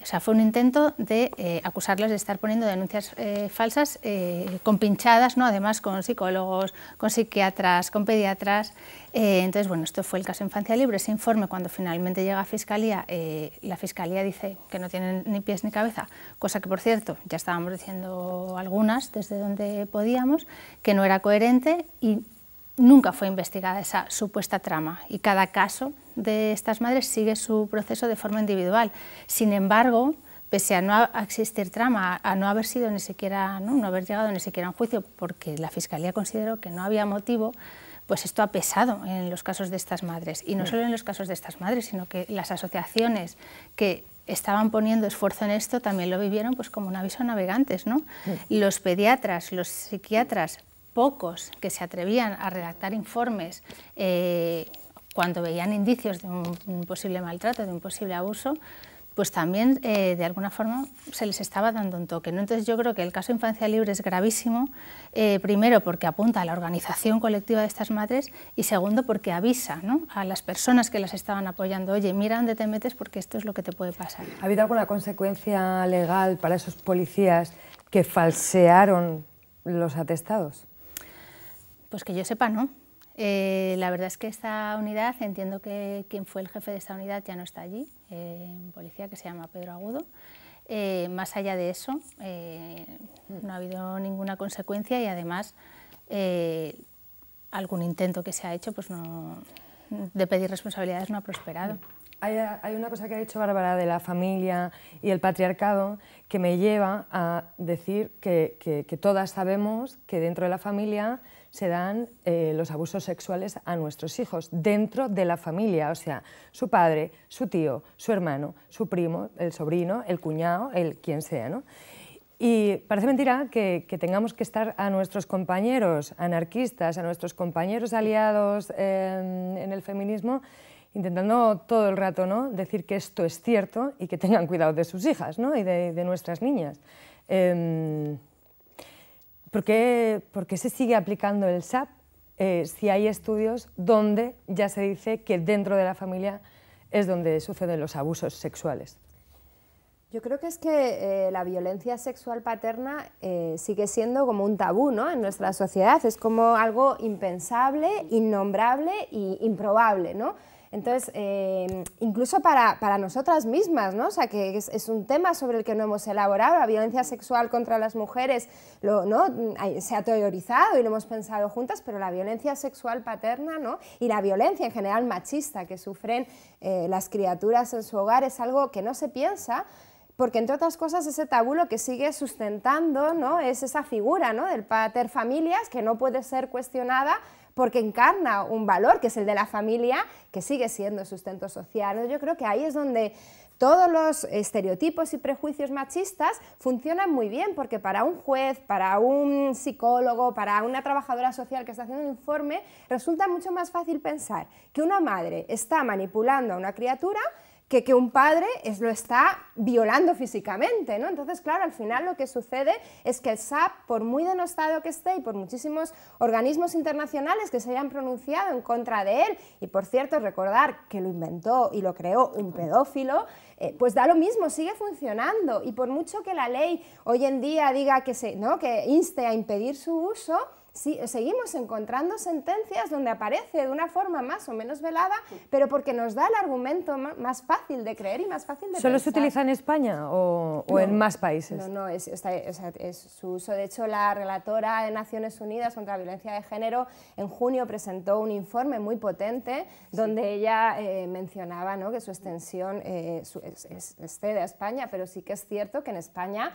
S2: O sea, fue un intento de eh, acusarlos de estar poniendo denuncias eh, falsas eh, con pinchadas, ¿no? además con psicólogos, con psiquiatras, con pediatras. entonces, bueno, esto fue el caso Infancia Libre. Ese informe, cuando finalmente llega a Fiscalía, la Fiscalía dice que no tienen ni pies ni cabeza, cosa que, por cierto, ya estábamos diciendo algunas desde donde podíamos, que no era coherente y nunca fue investigada esa supuesta trama. Y cada caso de estas madres sigue su proceso de forma individual. Sin embargo, pese a no existir trama, a no haber sido ni siquiera, ¿no? haber llegado ni siquiera a un juicio, porque la Fiscalía consideró que no había motivo, pues esto ha pesado en los casos de estas madres. Y no solo en los casos de estas madres, sino que las asociaciones que estaban poniendo esfuerzo en esto también lo vivieron pues como un aviso a navegantes. ¿no? Los pediatras, los psiquiatras, pocos que se atrevían a redactar informes eh, cuando veían indicios de un, posible maltrato, de un posible abuso, pues también eh, de alguna forma se les estaba dando un toque. Entonces yo creo que el caso Infancia Libre es gravísimo, eh, primero porque apunta a la organización colectiva de estas madres y segundo porque avisa a las personas que las estaban apoyando, oye, mira dónde te metes porque esto es lo que te puede pasar.
S1: ¿Ha habido alguna consecuencia legal para esos policías que falsearon los atestados?
S2: Pues que yo sepa, no. Eh, la verdad es que esta unidad, entiendo que quien fue el jefe de esta unidad ya no está allí, eh, policía que se llama Pedro Agudo. Eh, más allá de eso, no ha habido ninguna consecuencia y además algún intento que se ha hecho pues de pedir responsabilidades no ha prosperado.
S1: Hay, una cosa que ha dicho Bárbara de la familia y el patriarcado que me lleva a decir que todas sabemos que dentro de la familia se dan eh, los abusos sexuales a nuestros hijos dentro de la familia, o sea, su padre, su tío, su hermano, su primo, el sobrino, el cuñado, el quien sea. ¿no? Y parece mentira que, tengamos que estar a nuestros compañeros anarquistas, a nuestros compañeros aliados em, en el feminismo, intentando todo el rato ¿no? decir que esto es cierto y que tengan cuidado de sus hijas ¿no? y de, nuestras niñas. Em, ¿por qué, se sigue aplicando el SAP eh, si hay estudios donde ya se dice que dentro de la familia es donde suceden los abusos sexuales?
S5: Yo creo que es que eh, la violencia sexual paterna eh, sigue siendo como un tabú en nuestra sociedad, es como algo impensable, innombrable e improbable. ¿no? Entonces, em, incluso para, para, nosotras mismas, ¿no? O sea, que es, un tema sobre el que no hemos elaborado, la violencia sexual contra las mujeres, ¿no? Se ha teorizado y lo hemos pensado juntas, pero la violencia sexual paterna, ¿no? Y la violencia en general machista que sufren eh, las criaturas en su hogar es algo que no se piensa, porque entre otras cosas ese tabú lo que sigue sustentando ¿no? es esa figura ¿no? del pater familias que no puede ser cuestionada porque encarna un valor que es el de la familia, que sigue siendo sustento social. Yo creo que ahí es donde todos los estereotipos y prejuicios machistas funcionan muy bien, porque para un juez, para un psicólogo, para una trabajadora social que está haciendo un informe, resulta mucho más fácil pensar que una madre está manipulando a una criatura que, un padre lo está violando físicamente, ¿no? Entonces, claro, al final lo que sucede es que el SAP, por muy denostado que esté y por muchísimos organismos internacionales que se hayan pronunciado en contra de él, y por cierto, recordar que lo inventó y lo creó un pedófilo, eh, pues da lo mismo, sigue funcionando. Y por mucho que la ley hoy en día diga que, ¿no? que inste a impedir su uso, sí, seguimos encontrando sentencias donde aparece de una forma más o menos velada, pero porque nos da el argumento más fácil de creer y más fácil de ¿Solo se utiliza
S1: en España o, en más países? No,
S5: no, es, su uso. De hecho, la relatora de Naciones Unidas contra la Violencia de Género en junio presentó un informe muy potente donde ella eh, mencionaba que su extensión eh, de España, pero sí que es cierto que en España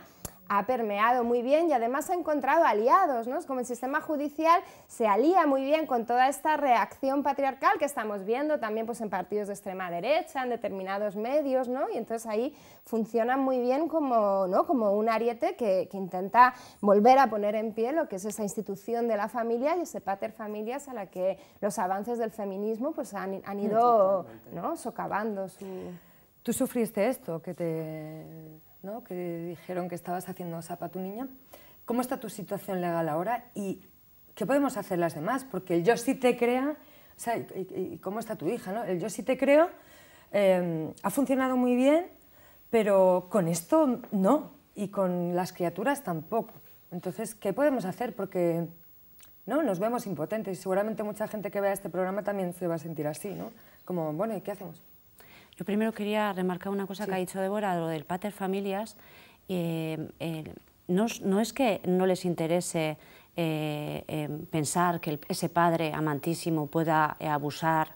S5: ha permeado muy bien y además ha encontrado aliados, ¿no? Es como el sistema judicial se alía muy bien con toda esta reacción patriarcal que estamos viendo también pues, en partidos de extrema derecha, en determinados medios, ¿no? Y entonces ahí funciona muy bien como, ¿no? como un ariete que, intenta volver a poner en pie lo que es esa institución de la familia y ese pater familias a la que los avances del feminismo pues, han, ido socavando su...
S1: ¿Tú sufriste esto? que te que dijeron que estabas haciendo SAP a tu niña. ¿Cómo está tu situación legal ahora y qué podemos hacer las demás? Porque el yo sí te crea, o sea, y, ¿cómo está tu hija? ¿no? El yo sí te creo em, ha funcionado muy bien, pero con esto no, y con las criaturas tampoco. Entonces, ¿qué podemos hacer? Porque ¿no? nos vemos impotentes y seguramente mucha gente que vea este programa también se va a sentir así, ¿no? Como, bueno, ¿y qué hacemos?
S4: Yo primero quería remarcar una cosa que ha dicho Débora, lo del pater familias. Eh, eh, no, es que no les interese eh, em, pensar que ese padre amantísimo pueda abusar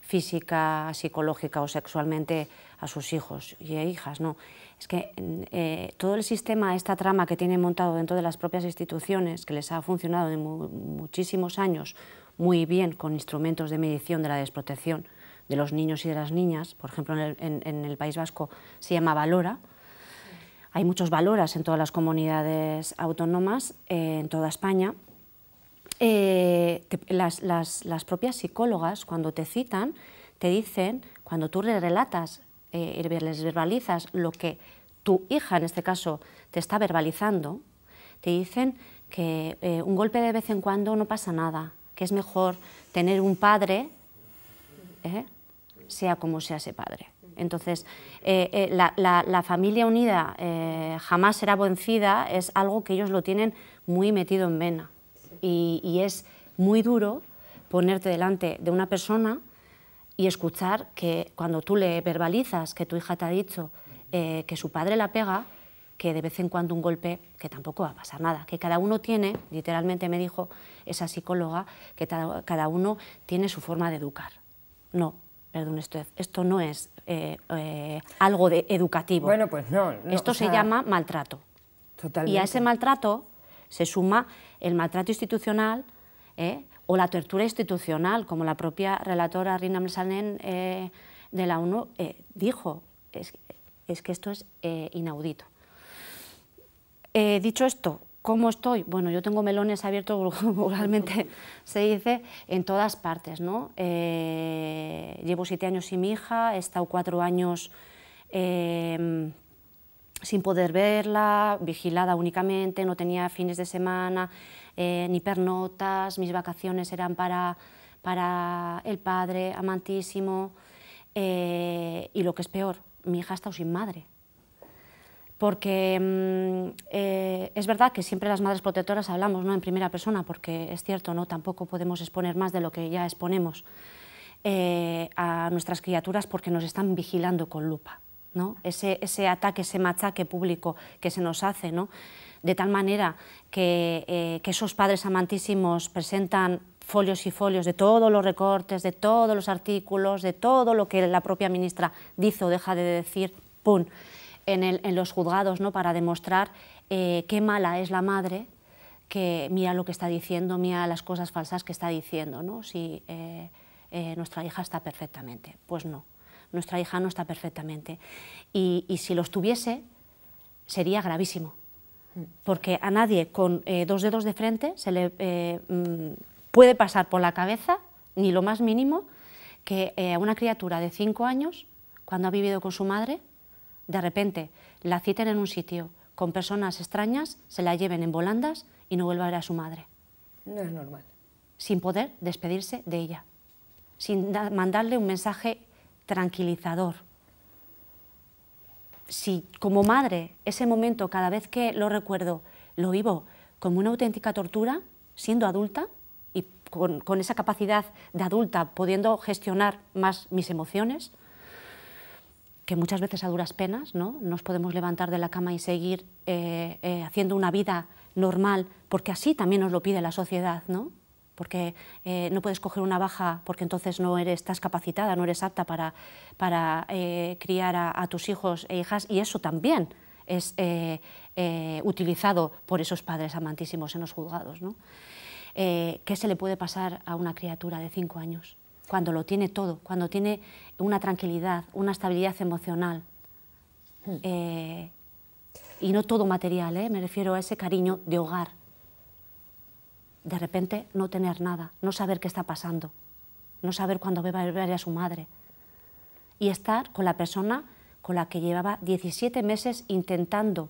S4: física, psicológica o sexualmente a sus hijos y hijas, no. Es que mm, todo el sistema, esta trama que tienen montado dentro de las propias instituciones, que les ha funcionado en muchísimos años muy bien con instrumentos de medición de la desprotección, de los niños y de las niñas, por ejemplo en el, País Vasco se llama Valora, hay muchos valoras en todas las comunidades autónomas, eh, en toda España. Eh, las, propias psicólogas, cuando te citan, te dicen, cuando tú les relatas, y eh, les verbalizas lo que tu hija, en este caso, te está verbalizando, te dicen que un golpe de vez en cuando no pasa nada, que es mejor tener un padre sea como sea ese padre. Entonces, eh, eh, la, familia unida eh, jamás será vencida, es algo que ellos lo tienen muy metido en vena. Y, y, es muy duro ponerte delante de una persona y escuchar que cuando tú le verbalizas que tu hija te ha dicho que su padre la pega, que de vez en cuando un golpe, que tampoco va a pasar nada, que cada uno tiene, literalmente me dijo esa psicóloga, que cada uno tiene su forma de educar. No, Perdón, esto, no es eh, eh, algo de educativo. Bueno, pues esto se llama maltrato. Y a ese maltrato se suma el maltrato institucional eh, o la tortura institucional, como la propia relatora Rina eh, de la ONU dijo. Es, es, que esto es inaudito. dicho esto, ¿Cómo estoy? Bueno, yo tengo melones abiertos, vulgarmente se dice, en todas partes. Eh, llevo siete años sin mi hija, he estado cuatro años em, sin poder verla, vigilada únicamente, no tenía fines de semana, eh, ni pernotas, mis vacaciones eran para, para el padre, amantísimo, eh, y lo que es peor, mi hija ha estado sin madre porque mm, eh, es verdad que siempre las madres protectoras hablamos ¿no? en primera persona, porque es cierto, ¿no? tampoco podemos exponer más de lo que ya exponemos eh, a nuestras criaturas porque nos están vigilando con lupa. Ese, ese, ataque, ese machaque público que se nos hace, de tal manera que, eh, que esos padres amantísimos presentan folios y folios de todos los recortes, de todos los artículos, de todo lo que la propia ministra dice o deja de decir, ¡pum! en, los juzgados ¿no? para demostrar eh, qué mala es la madre, que mira lo que está diciendo, mira las cosas falsas que está diciendo, ¿no? si eh, eh, nuestra hija está perfectamente. Pues no, nuestra hija no está perfectamente. Y, y si lo estuviese, sería gravísimo, porque a nadie con dos dedos de frente se le mm, puede pasar por la cabeza, ni lo más mínimo, que a una criatura de cinco años, cuando ha vivido con su madre, de repente la citen en un sitio con personas extrañas, se la lleven en volandas y no vuelva a ver a su madre. No es normal. Sin poder despedirse de ella, sin mandarle un mensaje tranquilizador. Si como madre ese momento cada vez que lo recuerdo lo vivo como una auténtica tortura, siendo adulta y con, con esa capacidad de adulta pudiendo gestionar más mis emociones, que muchas veces a duras penas ¿no? nos podemos levantar de la cama y seguir eh, eh, haciendo una vida normal, porque así también nos lo pide la sociedad, ¿no? porque eh, no puedes coger una baja porque entonces no eres, estás capacitada, no eres apta para, para criar a, tus hijos e hijas, y eso también es utilizado por esos padres amantísimos en los juzgados. ¿Qué se le puede pasar a una criatura de cinco años? cuando lo tiene todo, cuando tiene una tranquilidad, una estabilidad emocional. Hmm. Eh, y no todo material, ¿eh? me refiero a ese cariño de hogar. De repente no tener nada, no saber qué está pasando, no saber cuándo va a a su madre. Y estar con la persona con la que llevaba 17 meses intentando,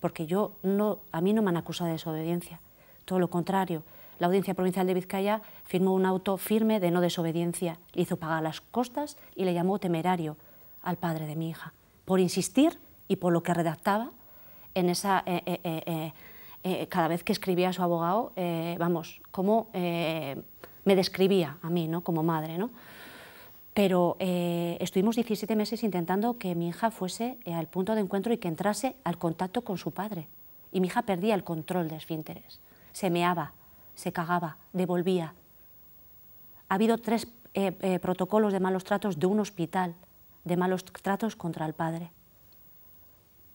S4: porque yo no, a mí no me han acusado de desobediencia, todo lo contrario, la Audiencia Provincial de Vizcaya firmó un auto firme de no desobediencia, le hizo pagar las costas y le llamó temerario al padre de mi hija, por insistir y por lo que redactaba en esa... Eh, eh, eh, cada vez que escribía a su abogado, vamos, cómo me describía a mí, ¿no? Como madre, ¿no? Pero estuvimos 17 meses intentando que mi hija fuese al punto de encuentro y que entrase al contacto con su padre. Y mi hija perdía el control de esfínteres, se meaba, se cagaba, devolvía. Ha habido tres eh, eh, protocolos de malos tratos de un hospital, de malos tratos contra el padre.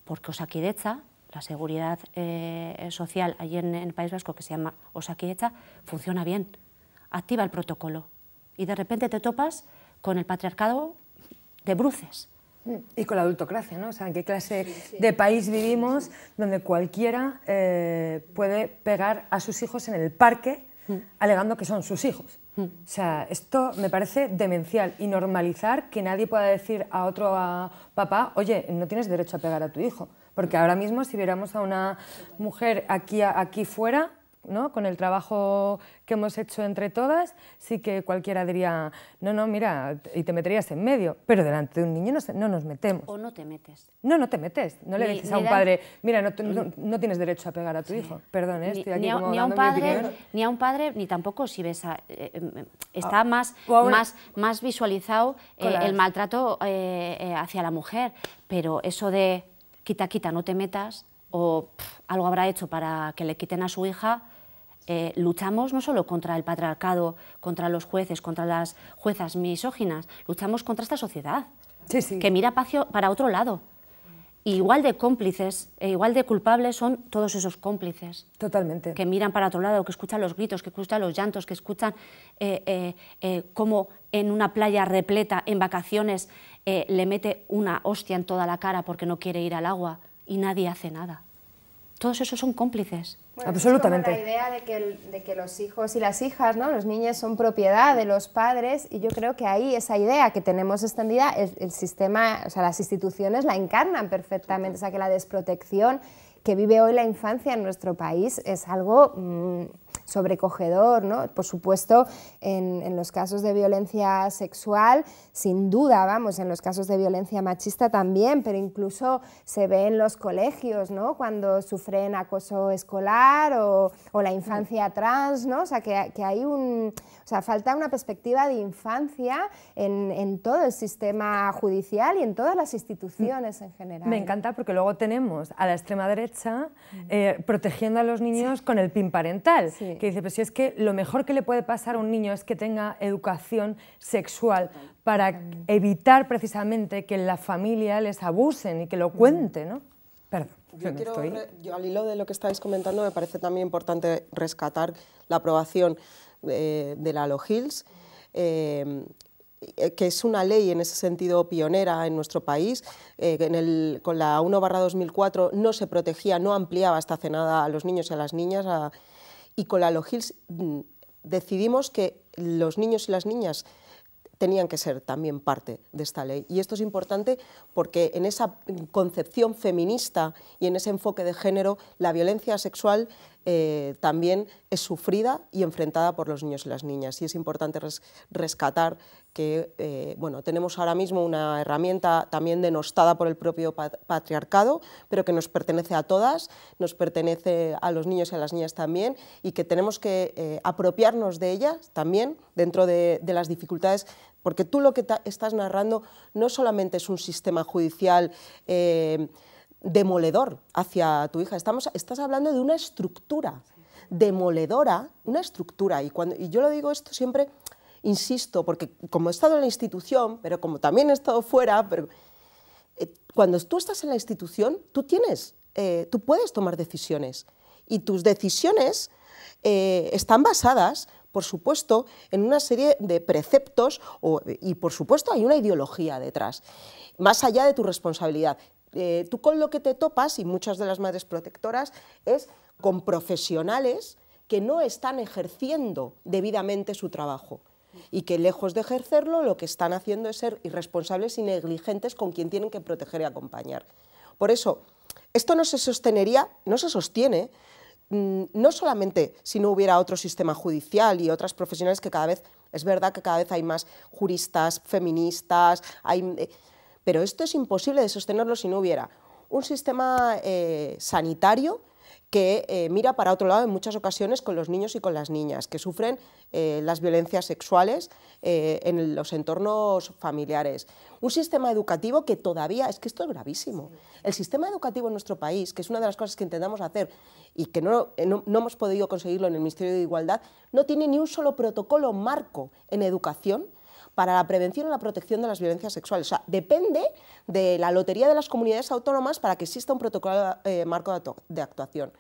S4: Porque Osakidecha, la seguridad eh, social allí en, el País Vasco, que se llama Osakidecha, funciona bien, activa el protocolo. Y de repente te topas con el patriarcado
S1: de bruces. Y con la adultocracia, ¿no? O sea, ¿en qué clase de país vivimos donde cualquiera eh, puede pegar a sus hijos en el parque mm. alegando que son sus hijos? Mm. O sea, esto me parece demencial y normalizar que nadie pueda decir a otro papá, oye, no tienes derecho a pegar a tu hijo. Porque ahora mismo si viéramos a una mujer aquí, aquí fuera, con el trabajo que hemos hecho entre todas, sí que cualquiera diría, no, no, mira, y te meterías en medio, pero delante de un niño no, nos metemos. O no te metes. No, no te metes. No le dices a un padre, mira, no, tienes derecho a pegar a tu hijo. Perdón, ¿eh? estoy ni, a, a un padre, Ni a un
S4: padre, ni tampoco si ves eh, em, em, está ah, más, más, más visualizado eh, el maltrato hacia la mujer, pero eso de quita, quita, no te metas, o algo habrá hecho para que le quiten a su hija, eh, luchamos no solo contra el patriarcado, contra los jueces, contra las juezas misóginas, luchamos contra esta sociedad que mira para otro lado. igual de cómplices, e igual de culpables son todos esos cómplices. Totalmente. Que miran para otro lado, que escuchan los gritos, que escuchan los llantos, que escuchan eh, eh, cómo en una playa repleta, en vacaciones, le mete una hostia en toda la cara porque no quiere ir al agua y nadie hace nada. Todos esos son cómplices. Pues Absolutamente. la
S5: idea de que, los hijos y las hijas, ¿no? los niños son propiedad de los padres y yo creo que ahí esa idea que tenemos extendida, el, sistema, o sea, las instituciones la encarnan perfectamente, o sea, que la desprotección que vive hoy la infancia en nuestro país es algo... Mm, sobrecogedor, ¿no? Por supuesto, en, los casos de violencia sexual, sin duda, vamos, en los casos de violencia machista también, pero incluso se ve en los colegios, ¿no? Cuando sufren acoso escolar o, la infancia trans, ¿no? O sea, que, hay un... O sea, falta una perspectiva de infancia en, todo el sistema judicial y en todas las instituciones en general. Me encanta
S1: porque luego tenemos a la extrema derecha mm. eh, protegiendo a los niños con el PIN parental que dice, pero si es que lo mejor que le puede pasar a un niño es que tenga educación sexual para evitar precisamente que en la familia les abusen y que lo cuente, ¿no? Perdón.
S3: Yo, al hilo de lo que estáis comentando, me parece también importante rescatar la aprobación de, la LOGILS, eh, que es una ley en ese sentido pionera en nuestro país. Eh, que con la 1 2004 no se protegía, no ampliaba esta nada a los niños y a las niñas, a, y con la Logils mm, decidimos que los niños y las niñas tenían que ser también parte de esta ley. Y esto es importante porque en esa concepción feminista y en ese enfoque de género, la violencia sexual eh, también es sufrida y enfrentada por los niños y las niñas. Y es importante rescatar que eh, bueno, tenemos ahora mismo una herramienta también denostada por el propio patriarcado, pero que nos pertenece a todas, nos pertenece a los niños y a las niñas también, y que tenemos que eh, apropiarnos de ella también dentro de, las dificultades porque tú lo que estás narrando no solamente es un sistema judicial demoledor hacia tu hija. Estamos, estás hablando de una estructura demoledora, una estructura. Y, cuando, yo lo digo esto siempre, insisto, porque como he estado en la institución, pero como también he estado fuera, pero, eh, cuando tú estás en la institución, tú tienes, eh, tú puedes tomar decisiones. Y tus decisiones eh, están basadas por supuesto, en una serie de preceptos y, por supuesto, hay una ideología detrás, más allá de tu responsabilidad. Eh, tú con lo que te topas, y muchas de las madres protectoras, es con profesionales que no están ejerciendo debidamente su trabajo y que lejos de ejercerlo lo que están haciendo es ser irresponsables y negligentes con quien tienen que proteger y acompañar. Por eso, esto no se sostenería, no se sostiene, mm, no solamente si no hubiera otro sistema judicial y otras profesionales que cada vez, es verdad que cada vez hay más juristas, feministas, hay eh, pero esto es imposible de sostenerlo si no hubiera un sistema eh, sanitario que eh, mira para otro lado en muchas ocasiones con los niños y con las niñas, que sufren eh, las violencias sexuales en los entornos familiares. Un sistema educativo que todavía, es que esto es gravísimo, el sistema educativo en nuestro país, que es una de las cosas que intentamos hacer y que no hemos podido conseguirlo en el Ministerio de Igualdad, no tiene ni un solo protocolo marco en educación para la prevención y la protección de las violencias sexuales. O sea, depende de la Lotería de las Comunidades Autónomas para que exista un protocolo eh, marco de actuación.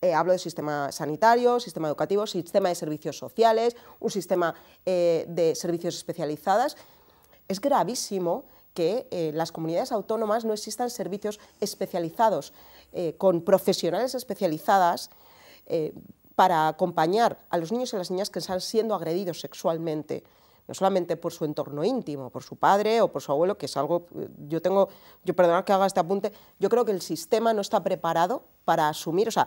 S3: Eh, hablo de sistema sanitario, sistema educativo, sistema de servicios sociales, un sistema eh, de servicios especializados. Es gravísimo que en las comunidades autónomas no existan servicios especializados, con profesionales especializadas para acompañar a los niños y las niñas que están siendo agredidos sexualmente no solamente por su entorno íntimo, por su padre o por su abuelo, que es algo, eh, yo tengo, yo perdonad que haga este apunte, yo creo que el sistema no está preparado para asumir, o sea,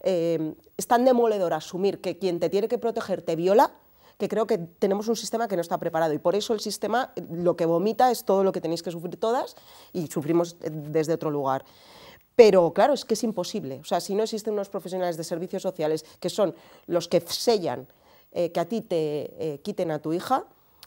S3: em, es tan demoledor asumir que quien te tiene que proteger te viola, que creo que tenemos un sistema que no está preparado y por eso el sistema eh, lo que vomita es todo lo que tenéis que sufrir todas y sufrimos eh, desde otro lugar. Pero claro, es que es imposible. O sea, si no existen unos profesionales de servicios sociales que son los que sellan que a ti te quiten a tu hija,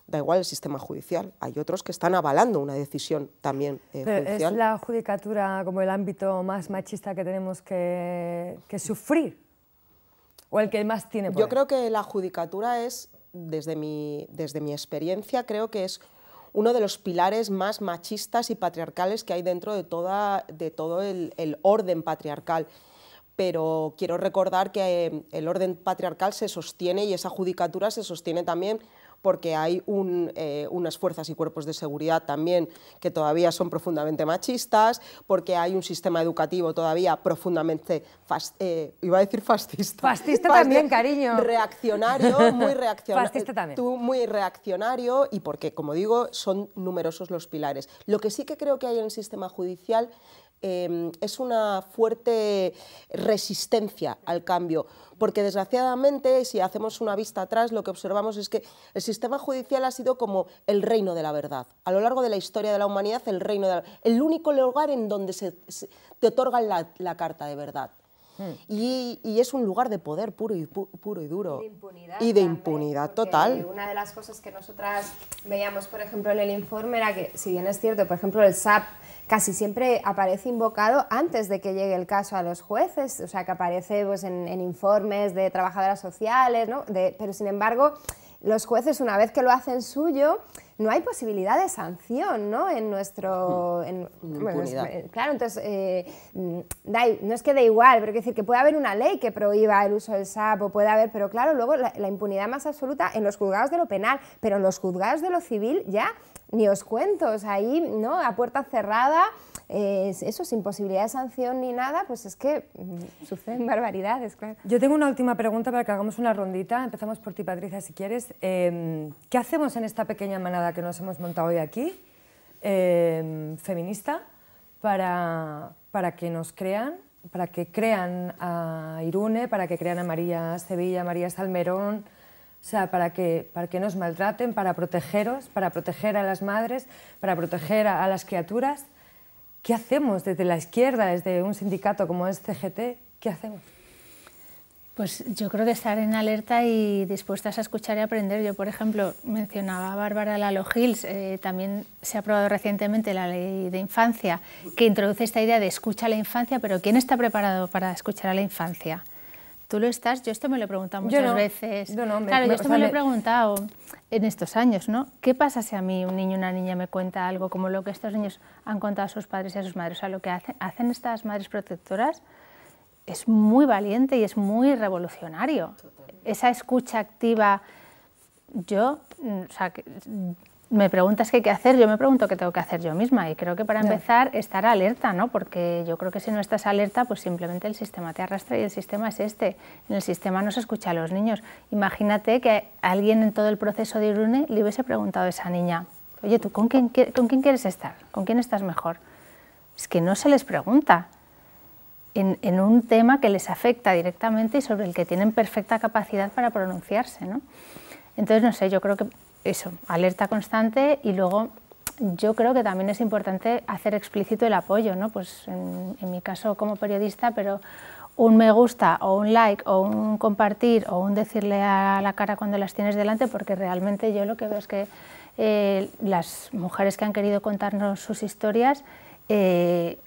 S3: da igual el sistema judicial, hay otros que están avalando una decisión también eh, Es la
S1: judicatura como el ámbito más machista que tenemos
S3: que, sufrir o el que más tiene poder. Yo creo que la judicatura es, desde mi, desde mi experiencia, creo que es uno de los pilares más machistas y patriarcales que hay dentro de, toda, de todo el, el orden patriarcal pero quiero recordar que eh, el orden patriarcal se sostiene y esa judicatura se sostiene también porque hay eh, unas fuerzas y cuerpos de seguridad también que todavía son profundamente machistas, porque hay un sistema educativo todavía profundamente, eh, iba a decir fascista. Fascista también, cariño. Reaccionario, muy reaccionario. fascista también. Tú, muy reaccionario y porque, como digo, son numerosos los pilares. Lo que sí que creo que hay en el sistema judicial Em, es una fuerte resistencia al cambio, porque desgraciadamente, si hacemos una vista atrás, lo que observamos es que el sistema judicial ha sido como el reino de la verdad. A lo largo de la historia de la humanidad, el reino el único lugar en donde se, te otorgan la, carta de verdad. Hmm. Y, es un lugar de poder puro y, puro y duro. Y de impunidad. impunidad total.
S5: Una de las cosas que nosotras veíamos, por
S3: ejemplo, en el informe era que, si bien es
S5: cierto, por ejemplo, el SAP casi siempre aparece invocado antes de que llegue el caso a los jueces, o sea, que aparece pues, en, informes de trabajadoras sociales, ¿no? pero sin embargo, los jueces una vez que lo hacen suyo, no hay posibilidad de sanción, ¿no? En nuestro... Mm. Pues, eh, claro, entonces, eh, mm, no es que dé igual, pero que decir que puede haber una ley que prohíba el uso del SAP, puede haber, pero claro, luego la, impunidad más absoluta en los juzgados de lo penal, pero en los juzgados de lo civil ya ni os cuento, ahí, ¿no? A puerta cerrada, eso, sin posibilidad de sanción ni nada, pues es que mm, suceden barbaridades,
S1: Yo tengo una última pregunta para que hagamos una rondita. Empezamos por ti, Patricia, si quieres. Em, ¿Qué hacemos en esta pequeña manada que nos hemos montado hoy aquí, em, feminista, para, para que nos crean para que crean a Irune, para que crean a María Sevilla, María Salmerón, o sea, para que, para que nos maltraten, para protegeros, para proteger a las madres, para proteger a, las criaturas. ¿Qué hacemos desde la izquierda, desde un sindicato como es CGT? ¿Qué hacemos? Pues yo creo que estar en alerta y dispuestas a escuchar
S2: y aprender. Yo, por ejemplo, mencionaba a Bárbara Lalo Hills, eh, también se ha aprobado recientemente la ley de infancia, que introduce esta idea de escucha a la infancia, pero ¿quién está preparado para escuchar a la infancia? Tú lo estás, yo esto me lo he preguntado muchas veces. claro, yo esto me, lo he preguntado en estos años, ¿no? ¿Qué pasa si a mí un niño o una niña me cuenta algo como lo que estos niños han contado a sus padres y a sus madres? O sea, lo que hacen, estas madres protectoras es muy valiente y es muy revolucionario. Esa escucha activa, yo, mm, o sea, que, me preguntas qué hay que hacer, yo me pregunto qué tengo que hacer yo misma y creo que para empezar estar alerta, ¿no? Porque yo creo que si no estás alerta, pues simplemente el sistema te arrastra y el sistema es este. En el sistema no se escucha a los niños. Imagínate que alguien en todo el proceso de Irune le hubiese preguntado a esa niña, oye, ¿tú con quién, quieres estar? ¿Con quién estás mejor? Es que no se les pregunta. En, en, un tema que les afecta directamente y sobre el que tienen perfecta capacidad para pronunciarse, ¿no? Entonces, no sé, yo creo que eso, alerta constante y luego yo creo que también es importante hacer explícito el apoyo, ¿no? Pues en, mi caso como periodista, pero un me gusta o un like o un compartir o un decirle a la cara cuando las tienes delante, porque realmente yo lo que veo es que eh, las mujeres que han querido contarnos sus historias eh,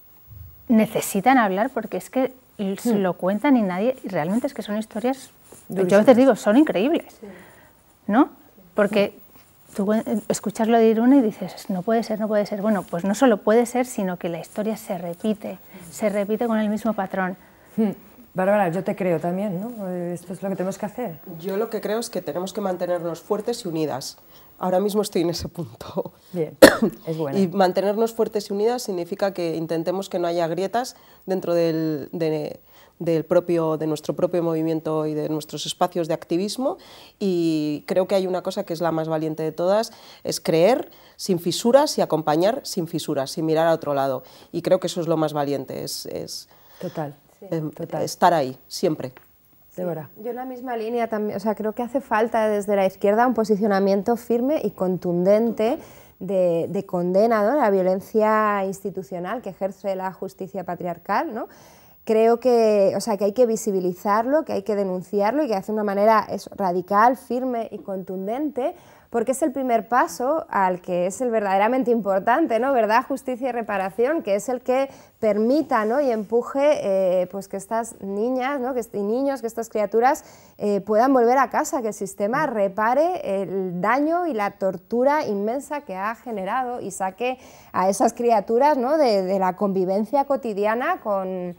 S2: necesitan hablar porque es que hmm. lo cuentan y nadie, realmente es que son historias, yo a veces digo, son increíbles, ¿no? Porque tú eh, escuchas lo de Iruna y dices, no puede ser, no puede ser. Bueno, pues no solo puede ser, sino que la historia se repite, se repite con el mismo patrón. Hmm.
S1: Bárbara, yo te creo también, ¿no? Eh, esto es lo que tenemos que hacer.
S3: Yo lo que creo es que tenemos que mantenernos fuertes y unidas. Ahora mismo estoy en ese punto.
S1: Bien, es
S3: bueno. Y mantenernos fuertes y unidas significa que intentemos que no haya grietas dentro del, del propio, de nuestro propio movimiento y de nuestros espacios de activismo y creo que hay una cosa que es la más valiente de todas, es creer sin fisuras y acompañar sin fisuras, sin mirar a otro lado. Y creo que eso es lo más valiente, es, es total, em, estar ahí, siempre. Sí, yo
S5: en la misma línea también, o sea, creo que hace falta desde la izquierda un posicionamiento firme y contundente de, de condena a la violencia institucional que ejerce la justicia patriarcal, ¿no? creo que, o sea, que hay que visibilizarlo, que hay que denunciarlo y que hace una manera radical, firme y contundente, porque es el primer paso al que es el verdaderamente importante, ¿no? Verdad, justicia y reparación, que es el que permita y empuje eh, pues que estas niñas que, y niños, que estas criaturas eh, puedan volver a casa, que el sistema mm. repare el daño y la tortura inmensa que ha generado y saque a esas criaturas de la convivencia cotidiana con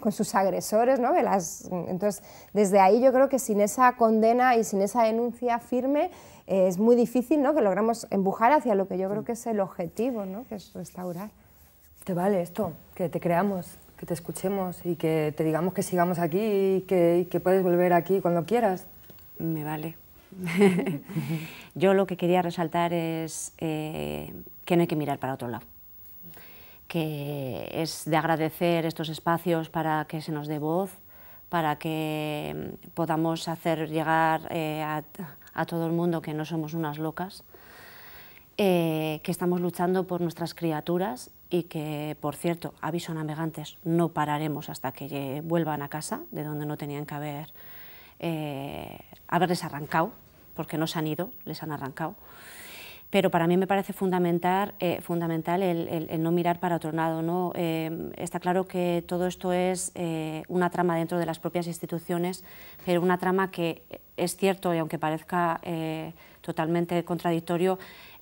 S5: con sus agresores, entonces, desde ahí yo creo que sin esa condena y sin esa denuncia firme eh, es muy difícil, ¿no? Que logramos empujar hacia lo que yo creo que es el objetivo, ¿no? Que es restaurar. Te vale esto, que te creamos, que te escuchemos y que te digamos
S1: que sigamos aquí y que, puedes volver aquí cuando quieras. Me vale.
S4: yo lo que quería resaltar es eh, que no hay que mirar para otro lado que es de agradecer estos espacios para que se nos dé voz, para que mm, podamos hacer llegar eh, a, todo el mundo que no somos unas locas, eh, que estamos luchando por nuestras criaturas y que, por cierto, aviso a navegantes, no pararemos hasta que vuelvan a casa, de donde no tenían que haber, eh, haberles arrancado, porque no se han ido, les han arrancado pero para mí me parece eh, fundamental, fundamental el, no mirar para otro lado. ¿no? Eh, está claro que todo esto es eh, una trama dentro de las propias instituciones, pero una trama que es cierto, y aunque parezca totalmente contradictorio,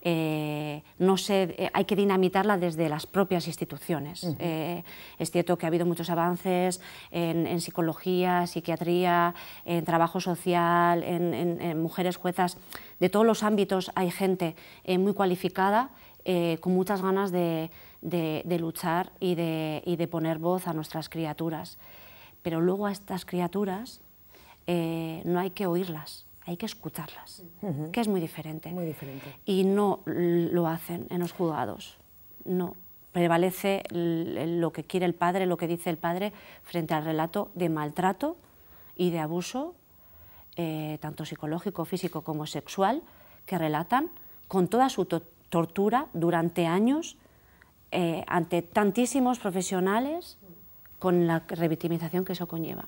S4: eh, no eh, hay que dinamitarla desde las propias instituciones. Eh, es cierto que ha habido muchos avances en, psicología, psiquiatría, en trabajo social, en, mujeres juezas. De todos los ámbitos hay gente muy cualificada, con muchas ganas de, luchar y de, poner voz a nuestras criaturas. Pero luego a estas criaturas no hay que oírlas hay que escucharlas, que es muy diferente. Muy diferente. Y no lo hacen en los juzgados, no. Prevalece lo que quiere el padre, lo que dice el padre frente al relato de maltrato y de abuso, eh, tanto psicológico, físico como sexual, que relatan con toda su tortura durante años eh, ante tantísimos profesionales con la revictimización que eso conlleva.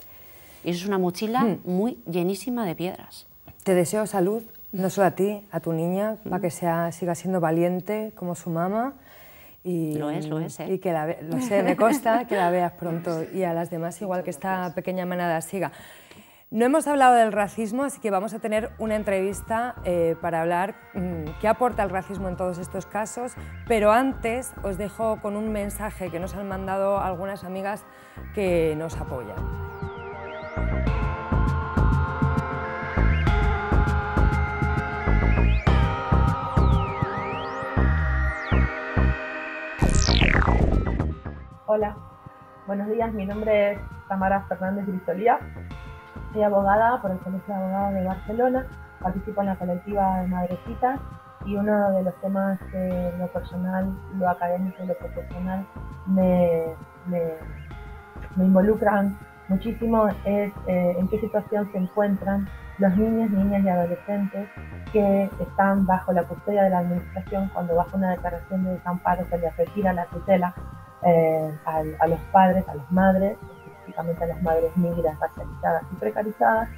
S4: Y eso es una mochila mm. muy llenísima de piedras.
S1: Te deseo salud, no solo a ti, a tu niña, para que sea, siga siendo valiente como su mamá. Y, eh. Y que la, lo que la veas pronto y a las demás, igual que esta pequeña manada siga. No hemos hablado del racismo, así que vamos a tener una entrevista eh, para hablar mm, qué aporta el racismo en todos estos casos, pero antes os dejo con un mensaje que nos han mandado algunas amigas que nos apoyan.
S7: Hola, buenos días. Mi nombre es Tamara Fernández Grisolía. Soy abogada por el Colegio de Abogados de Barcelona. Participo en la colectiva de y uno de los temas que lo personal, lo académico y lo profesional me, involucran muchísimo es eh, en qué situación se encuentran los niños, niñas y adolescentes que están bajo la custodia de la administración cuando bajo una declaración de desamparo se les retira la tutela eh, a, los padres, a las madres, específicamente a las madres migras racializadas y precarizadas,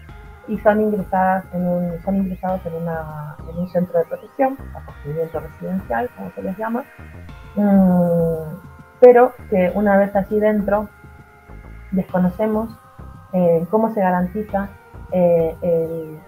S7: y son ingresadas en un, son ingresados en, un centro de protección, acogimiento residencial, como se les llama, mm, pero que una vez así dentro desconocemos eh, cómo se garantiza eh,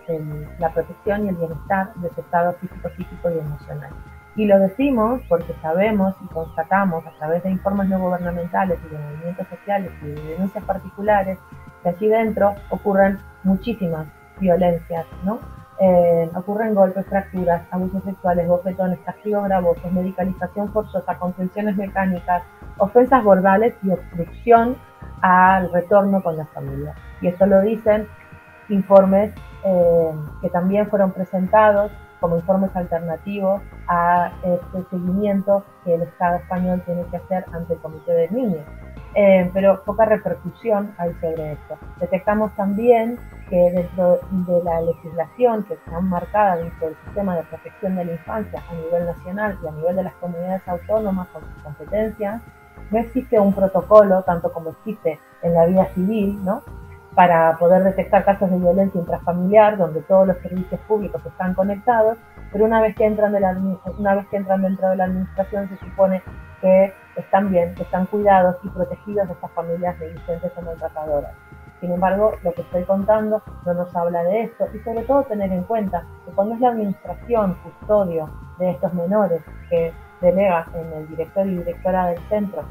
S7: la protección y el bienestar de su estado físico, psíquico y emocional. Y lo decimos porque sabemos y constatamos a través de informes no gubernamentales y de movimientos sociales y de denuncias particulares que allí dentro ocurren muchísimas violencias, ¿no? Eh, ocurren golpes, fracturas, abusos sexuales, bofetones, castigos gravosos, medicalización forzosa, contenciones mecánicas, ofensas verbales y obstrucción al retorno con la familia. Y eso lo dicen informes eh, que también fueron presentados como informes alternativos a este seguimiento que el Estado español tiene que hacer ante el Comité de Niños. Eh, pero poca repercusión hay sobre esto. Detectamos también que dentro de la legislación que está marcada dentro del sistema de protección de la infancia a nivel nacional y a nivel de las comunidades autónomas con sus competencias, no existe un protocolo, tanto como existe en la vía civil, ¿no? para poder detectar casos de violencia intrafamiliar, donde todos los servicios públicos están conectados, pero una vez que entran, de una vez que entran dentro de la administración se supone que están bien, que están cuidados y protegidos de estas familias de negligentes o maltratadoras. Sin embargo, lo que estoy contando no nos habla de esto y sobre todo tener en cuenta que cuando es la administración custodio de estos menores que delega en el director y directora del centro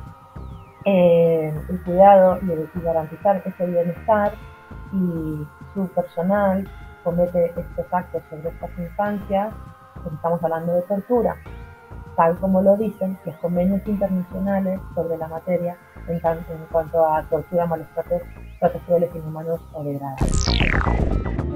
S7: eh, el cuidado y, el, garantizar ese bienestar y su personal comete estos actos sobre estas infancias, estamos hablando de tortura, tal como lo dicen los convenios internacionales sobre la materia en, cuanto a tortura, malos tratos, inhumanos o degradantes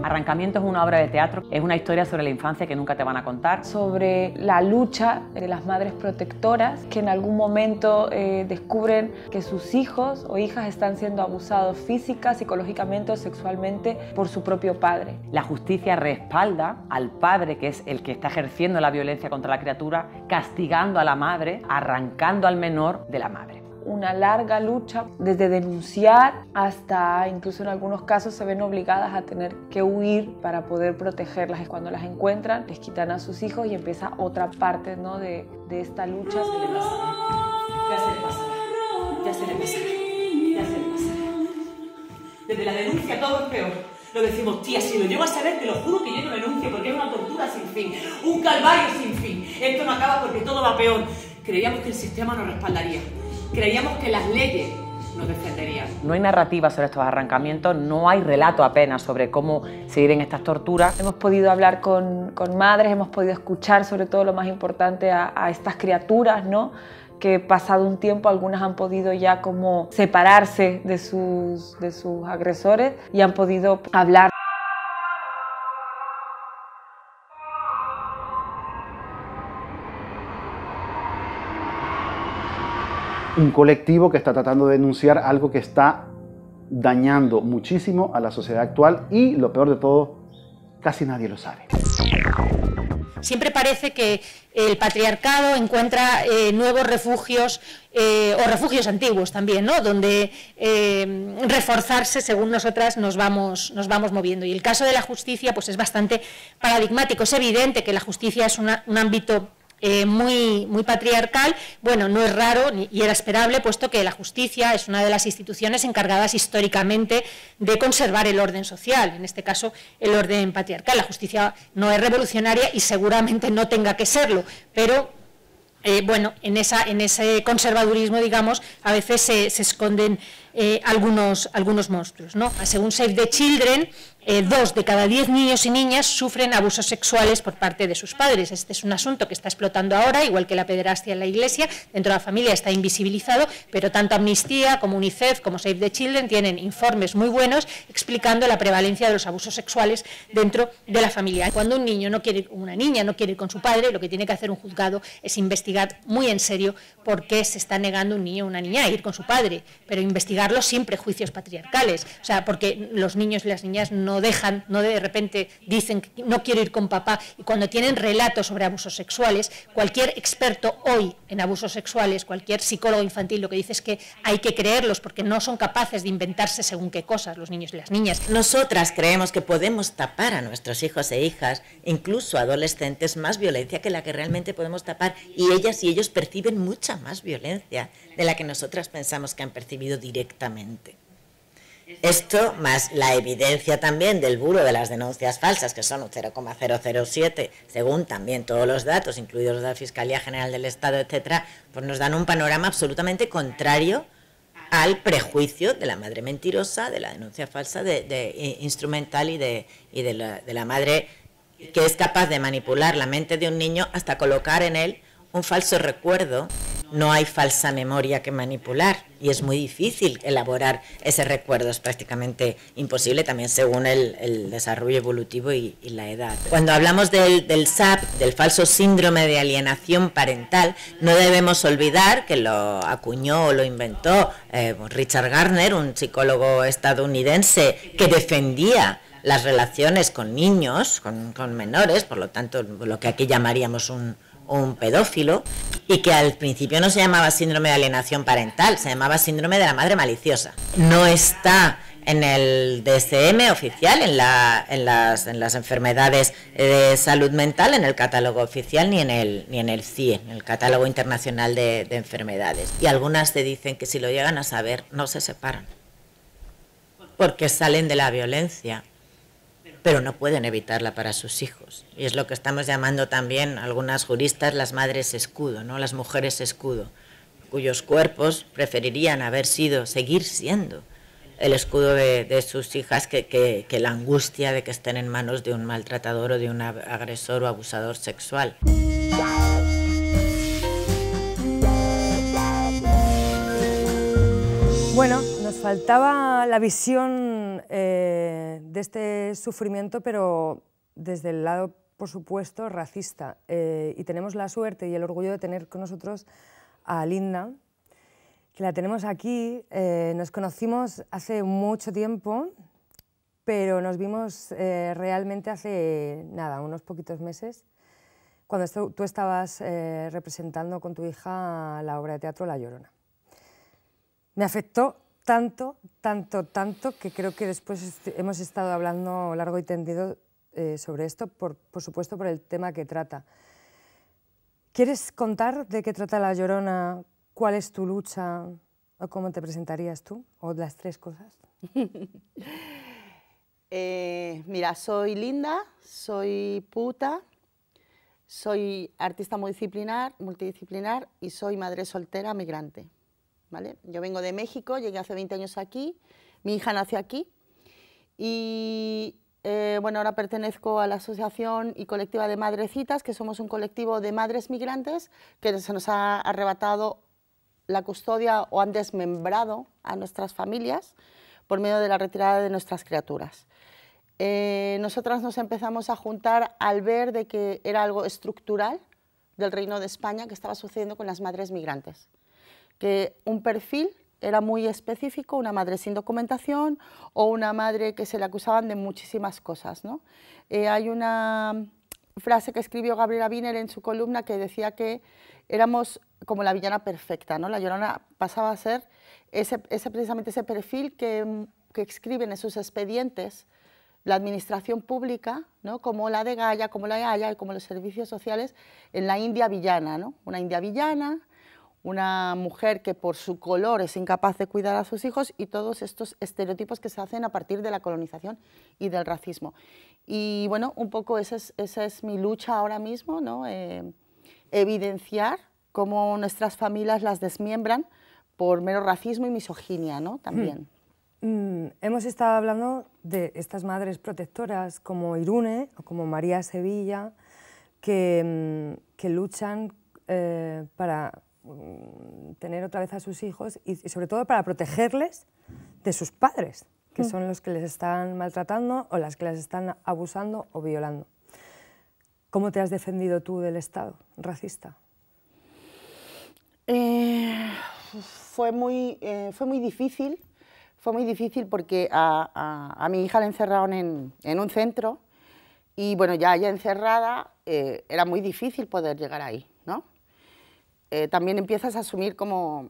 S7: Arrancamiento es una obra de teatro, es una historia sobre la infancia que nunca te van a contar. Sobre la lucha de las madres protectoras que en algún momento eh, descubren que sus hijos o hijas están siendo abusados física, psicológicamente o sexualmente por su propio padre. La justicia respalda al padre, que es el que está ejerciendo la violencia contra la criatura, castigando a la madre, arrancando al menor de la madre una larga lucha, desde denunciar hasta incluso en algunos casos se ven obligadas a tener que huir para poder protegerlas. Cuando las encuentran, les quitan a sus hijos y empieza otra parte ¿no? de, de esta lucha. Se le se se Desde la denuncia todo es peor lo decimos, tía, si lo llevo a saber, te lo juro que yo no denuncio porque es una tortura sin fin, un calvario sin fin. Esto no acaba porque todo va peor. Creíamos que el sistema nos respaldaría creíamos que las leyes nos defenderían. No hay narrativa sobre estos arrancamientos, no hay relato apenas sobre cómo se viven estas torturas. Hemos podido hablar con, con madres, hemos podido escuchar sobre todo lo más importante a, a estas criaturas, ¿no? que pasado un tiempo algunas han podido ya como separarse de sus, de sus agresores y han podido hablar.
S8: un colectivo que está tratando de denunciar algo que está dañando muchísimo a la sociedad actual y lo peor de todo, casi nadie lo sabe.
S9: Siempre parece que el patriarcado encuentra eh, nuevos refugios eh, o refugios antiguos también, ¿no? donde eh, reforzarse según nosotras nos vamos, nos vamos moviendo. Y el caso de la justicia pues, es bastante paradigmático. Es evidente que la justicia es un ámbito eh, muy, muy patriarcal, bueno, no es raro y era esperable, puesto que la justicia es una de las instituciones encargadas históricamente de conservar el orden social, en este caso el orden patriarcal. La justicia no es revolucionaria y seguramente no tenga que serlo, pero eh, bueno, en, esa, en ese conservadurismo, digamos, a veces se esconden eh, algunos, algunos monstruos. ¿no? Según Save the Children, eh, dos de cada diez niños y niñas sufren abusos sexuales por parte de sus padres. Este es un asunto que está explotando ahora, igual que la pederastia en la Iglesia. Dentro de la familia está invisibilizado, pero tanto Amnistía como UNICEF como Save the Children tienen informes muy buenos explicando la prevalencia de los abusos sexuales dentro de la familia. Cuando un niño no quiere, una niña no quiere ir con su padre, lo que tiene que hacer un juzgado es investigar muy en serio por qué se está negando un niño o una niña a ir con su padre, pero investigar siempre sin prejuicios patriarcales, o sea, porque los niños y las niñas no dejan, no de repente dicen que no quiero ir con papá, y cuando tienen relatos sobre abusos sexuales, cualquier experto hoy en abusos sexuales, cualquier psicólogo infantil lo que dice es que hay que creerlos porque no son capaces de inventarse según qué cosas los niños y las
S10: niñas. Nosotras creemos que podemos tapar a nuestros hijos e hijas, incluso adolescentes, más violencia que la que realmente podemos tapar y ellas y ellos perciben mucha más violencia de la que nosotras pensamos que han percibido directamente esto, más la evidencia también del buro de las denuncias falsas, que son un 0,007, según también todos los datos, incluidos de la Fiscalía General del Estado, etcétera, pues nos dan un panorama absolutamente contrario al prejuicio de la madre mentirosa, de la denuncia falsa, de, instrumental y, de la madre que es capaz de manipular la mente de un niño hasta colocar en él un falso recuerdo, no hay falsa memoria que manipular y es muy difícil elaborar ese recuerdo, es prácticamente imposible también según el, desarrollo evolutivo y, la edad. Cuando hablamos del, SAP, del falso síndrome de alienación parental, no debemos olvidar que lo acuñó o lo inventó eh, Richard Garner, un psicólogo estadounidense que defendía las relaciones con niños, con, menores, por lo tanto, lo que aquí llamaríamos un, un pedófilo y que al principio no se llamaba síndrome de alienación parental, se llamaba síndrome de la madre maliciosa. No está en el DSM oficial, en, la, en, las, en las enfermedades de salud mental, en el catálogo oficial, ni en el, ni en el CIE, en el catálogo internacional de, de enfermedades. Y algunas te dicen que si lo llegan a saber, no se separan, porque salen de la violencia pero no pueden evitarla para sus hijos. Y es lo que estamos llamando también algunas juristas las madres escudo, ¿no? las mujeres escudo, cuyos cuerpos preferirían haber sido, seguir siendo el escudo de, sus hijas que, que, la angustia de que estén en manos de un maltratador o de un agresor o abusador sexual.
S1: Bueno, faltaba la visión eh, de este sufrimiento, pero desde el lado, por supuesto, racista. Eh, y tenemos la suerte y el orgullo de tener con nosotros a Linda, que la tenemos aquí. Eh, nos conocimos hace mucho tiempo, pero nos vimos realmente hace nada, unos poquitos meses, cuando tú estabas representando con tu hija la obra de teatro La Llorona. Me afectó tanto, tanto, tanto, que creo que después hemos estado hablando largo y tendido eh, sobre esto, por, supuesto por el tema que trata. ¿Quieres contar de qué trata La Llorona? ¿Cuál es tu lucha? ¿O cómo te presentarías tú? ¿O las tres cosas?
S8: Eh, mira, soy linda, soy puta, soy artista multidisciplinar, multidisciplinar y soy madre soltera migrante. Yo vengo de México, llegué hace 20 años aquí, mi hija nació aquí y eh, bueno, ahora pertenezco a la Asociación y Colectiva de Madrecitas, que somos un colectivo de madres migrantes que se nos ha arrebatado la custodia o han desmembrado a nuestras familias por medio de la retirada de nuestras criaturas. Eh, nosotras nos empezamos a juntar al ver de que era algo estructural del Reino de España que estaba sucediendo con las madres migrantes que un perfil era muy específico, una madre sin documentación o una madre que se le acusaban de muchísimas cosas. ¿no? Eh, hay una frase que escribió Gabriela Biner en su columna que decía que éramos como la villana perfecta, ¿no? La Llorona pasaba a ser ese, precisamente ese perfil que, que escriben en sus expedientes la administración pública, ¿no? como la de Gaia, como la de Haya y como los servicios sociales en la India villana, ¿no? Una India villana una mujer que por su color es incapaz de cuidar a sus hijos y todos estos estereotipos que se hacen a partir de la colonización y del racismo. Y bueno, un poco esa es, esa es mi lucha ahora mismo, eh, evidenciar cómo nuestras familias las desmiembran por mero racismo y misoginia ¿no? también. Mm. Mm, hemos estado
S1: hablando de estas madres protectoras como Irune o como María Sevilla, que, mm, luchan eh, para Mm, tener otra vez a sus hijos y, sobre todo para protegerles de sus padres, que mm. son los que les están maltratando o las que las están abusando o violando.
S8: ¿Cómo te has defendido
S1: tú del Estado racista? Eh,
S8: fue, muy, eh, fue muy difícil, fue muy difícil porque a, mi hija la encerraron en, un centro y bueno, ya allá encerrada eh, era muy difícil poder llegar ahí eh, también empiezas a asumir como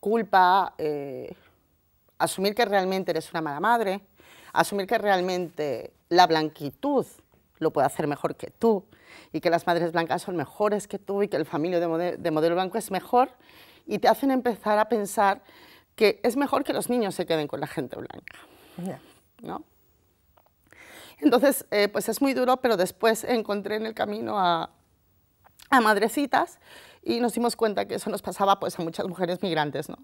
S8: culpa, eh, asumir que realmente eres una mala madre, asumir que realmente la blanquitud lo puede hacer mejor que tú y que las madres blancas son mejores que tú y que el familia de, modelo blanco es mejor y te hacen empezar a pensar que es mejor que los niños se queden con la gente blanca. ¿no? Entonces, eh, pues es muy duro, pero después encontré en el camino a, a madrecitas y nos dimos cuenta que eso nos pasaba pues, a muchas mujeres migrantes. ¿no?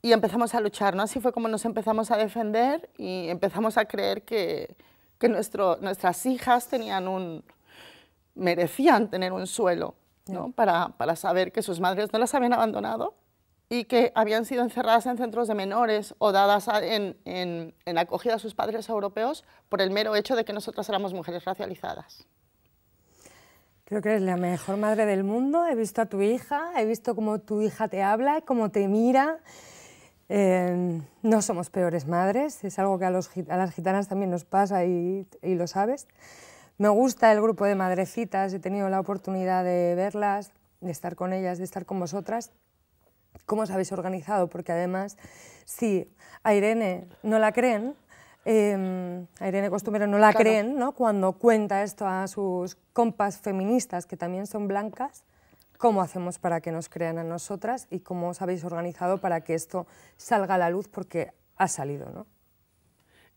S8: Y empezamos a luchar, ¿no? así fue como nos empezamos a defender y empezamos a creer que, que nuestro, nuestras hijas tenían un, merecían tener un suelo ¿no? para, para saber que sus madres no las habían abandonado y que habían sido encerradas en centros de menores o dadas en, en, en, acogida a sus padres europeos por el mero hecho de que nosotras éramos mujeres racializadas.
S1: Creo que eres la mejor madre del mundo. He visto a tu hija, he visto cómo tu hija te habla, cómo te mira. Em, no somos peores madres, es algo que a, a las gitanas también nos pasa y, y, lo sabes. Me gusta el grupo de madrecitas, he tenido la oportunidad de verlas, de estar con ellas, de estar con vosotras. ¿Cómo os habéis organizado? Porque además, si a Irene no la creen, Em, a Irene Costumero no la creen ¿no? cuando cuenta esto a sus compas feministas, que también son blancas. ¿Cómo hacemos para que nos crean a nosotras y cómo os habéis organizado para que esto salga a la luz? Porque ha salido,
S8: ¿no?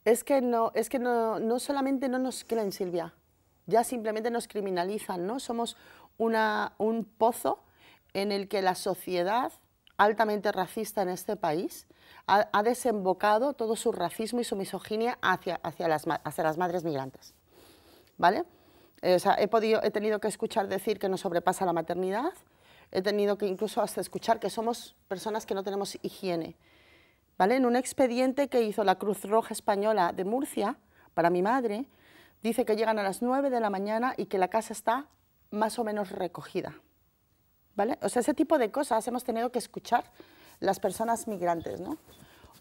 S8: Es que no, es que no, solamente no nos creen, Silvia, ya simplemente nos criminalizan, ¿no? Somos un pozo en el que la sociedad altamente racista en este país ha, desembocado todo su racismo y su misoginia hacia, hacia, las, madres migrantes. ¿Vale? Eh, he, tenido que escuchar decir que no sobrepasa la maternidad, he tenido que incluso hasta escuchar que somos personas que no tenemos higiene. ¿Vale? En un expediente que hizo la Cruz Roja Española de Murcia para mi madre, dice que llegan a las 9 de la mañana y que la casa está más o menos recogida. ¿Vale? O sea, ese tipo de cosas hemos tenido que escuchar las personas migrantes, ¿no?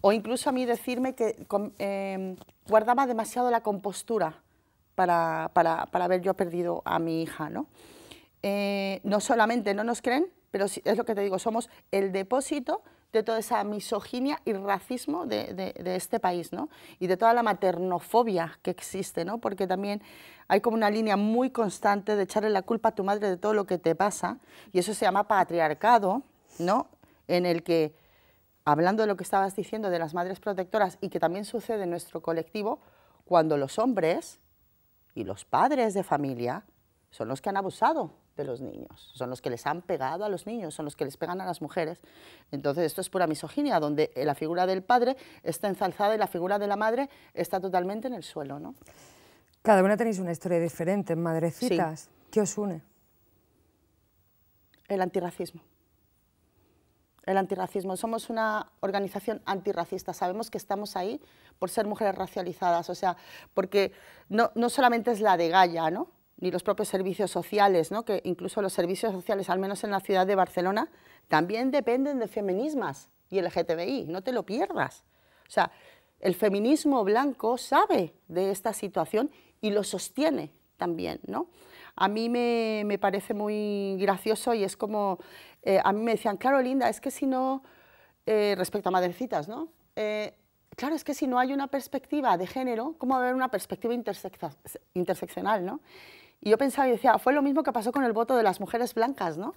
S8: O incluso a mí decirme que em, guardaba demasiado la compostura para, haber yo perdido a mi hija, ¿no? Eh, no solamente no nos creen, pero es lo que te digo, somos el depósito de toda esa misoginia y racismo de, de, este país, ¿no? Y de toda la maternofobia que existe, ¿no? Porque también hay como una línea muy constante de echarle la culpa a tu madre de todo lo que te pasa, y eso se llama patriarcado, ¿no? en el que, hablando de lo que estabas diciendo de las madres protectoras y que también sucede en nuestro colectivo, cuando los hombres y los padres de familia son los que han abusado de los niños, son los que les han pegado a los niños, son los que les pegan a las mujeres. Entonces esto es pura misoginia, donde la figura del padre está ensalzada y la figura de la madre está totalmente en el suelo. ¿no?
S1: Cada una tenéis una historia diferente,
S8: madrecitas. ¿Qué os une? El antirracismo el antirracismo. Somos una organización antirracista. Sabemos que estamos ahí por ser mujeres racializadas, o sea, porque no, solamente es la de Gaia, ¿no? ni los propios servicios sociales, ¿no? que incluso los servicios sociales, al menos en la ciudad de Barcelona, también dependen de feminismas y LGTBI, no te lo pierdas. O sea, el feminismo blanco sabe de esta situación y lo sostiene también, ¿no? a mí me, parece muy gracioso y es como, eh, a mí me decían, claro, Linda, es que si no, eh, respecto a madrecitas, ¿no? Eh, claro, es que si no hay una perspectiva de género, ¿cómo va a haber una perspectiva interseccional, ¿no? Y yo pensaba y decía, fue lo mismo que pasó con el voto de las mujeres blancas, ¿no?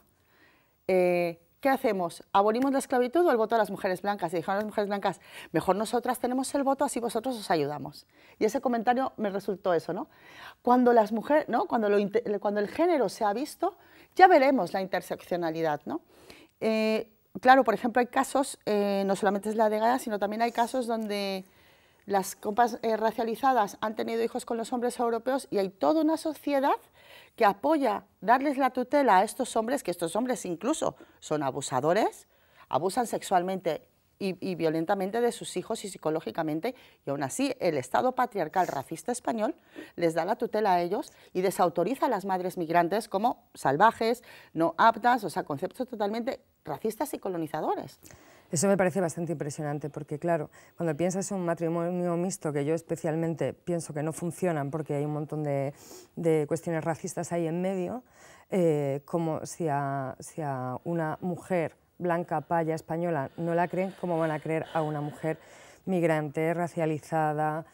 S8: ¿qué hacemos? ¿Abolimos la esclavitud o el voto a las mujeres blancas? Y dijeron las mujeres blancas, mejor nosotras tenemos el voto, así vosotros os ayudamos. Y ese comentario me resultó eso, ¿no? Cuando las mujeres, ¿no? Cuando, el género se ha visto, ya veremos la interseccionalidad, ¿no? Eh, claro, por ejemplo, hay casos, eh, no solamente es la de Gaia, sino también hay casos donde las compas eh, racializadas han tenido hijos con los hombres europeos y hay toda una sociedad que apoya darles la tutela a estos hombres, que estos hombres incluso son abusadores, abusan sexualmente y, violentamente de sus hijos y psicológicamente, y aún así el Estado patriarcal racista español les da la tutela a ellos y desautoriza a las madres migrantes como salvajes, no aptas, o sea, conceptos totalmente racistas y colonizadores.
S1: Eso me parece bastante impresionante porque, claro, cuando piensas en un matrimonio mixto, que yo especialmente pienso que no funcionan porque hay un montón de, cuestiones racistas ahí en medio, eh, como si a, una mujer blanca, paya, española no la creen, ¿cómo van a creer a una mujer migrante, racializada,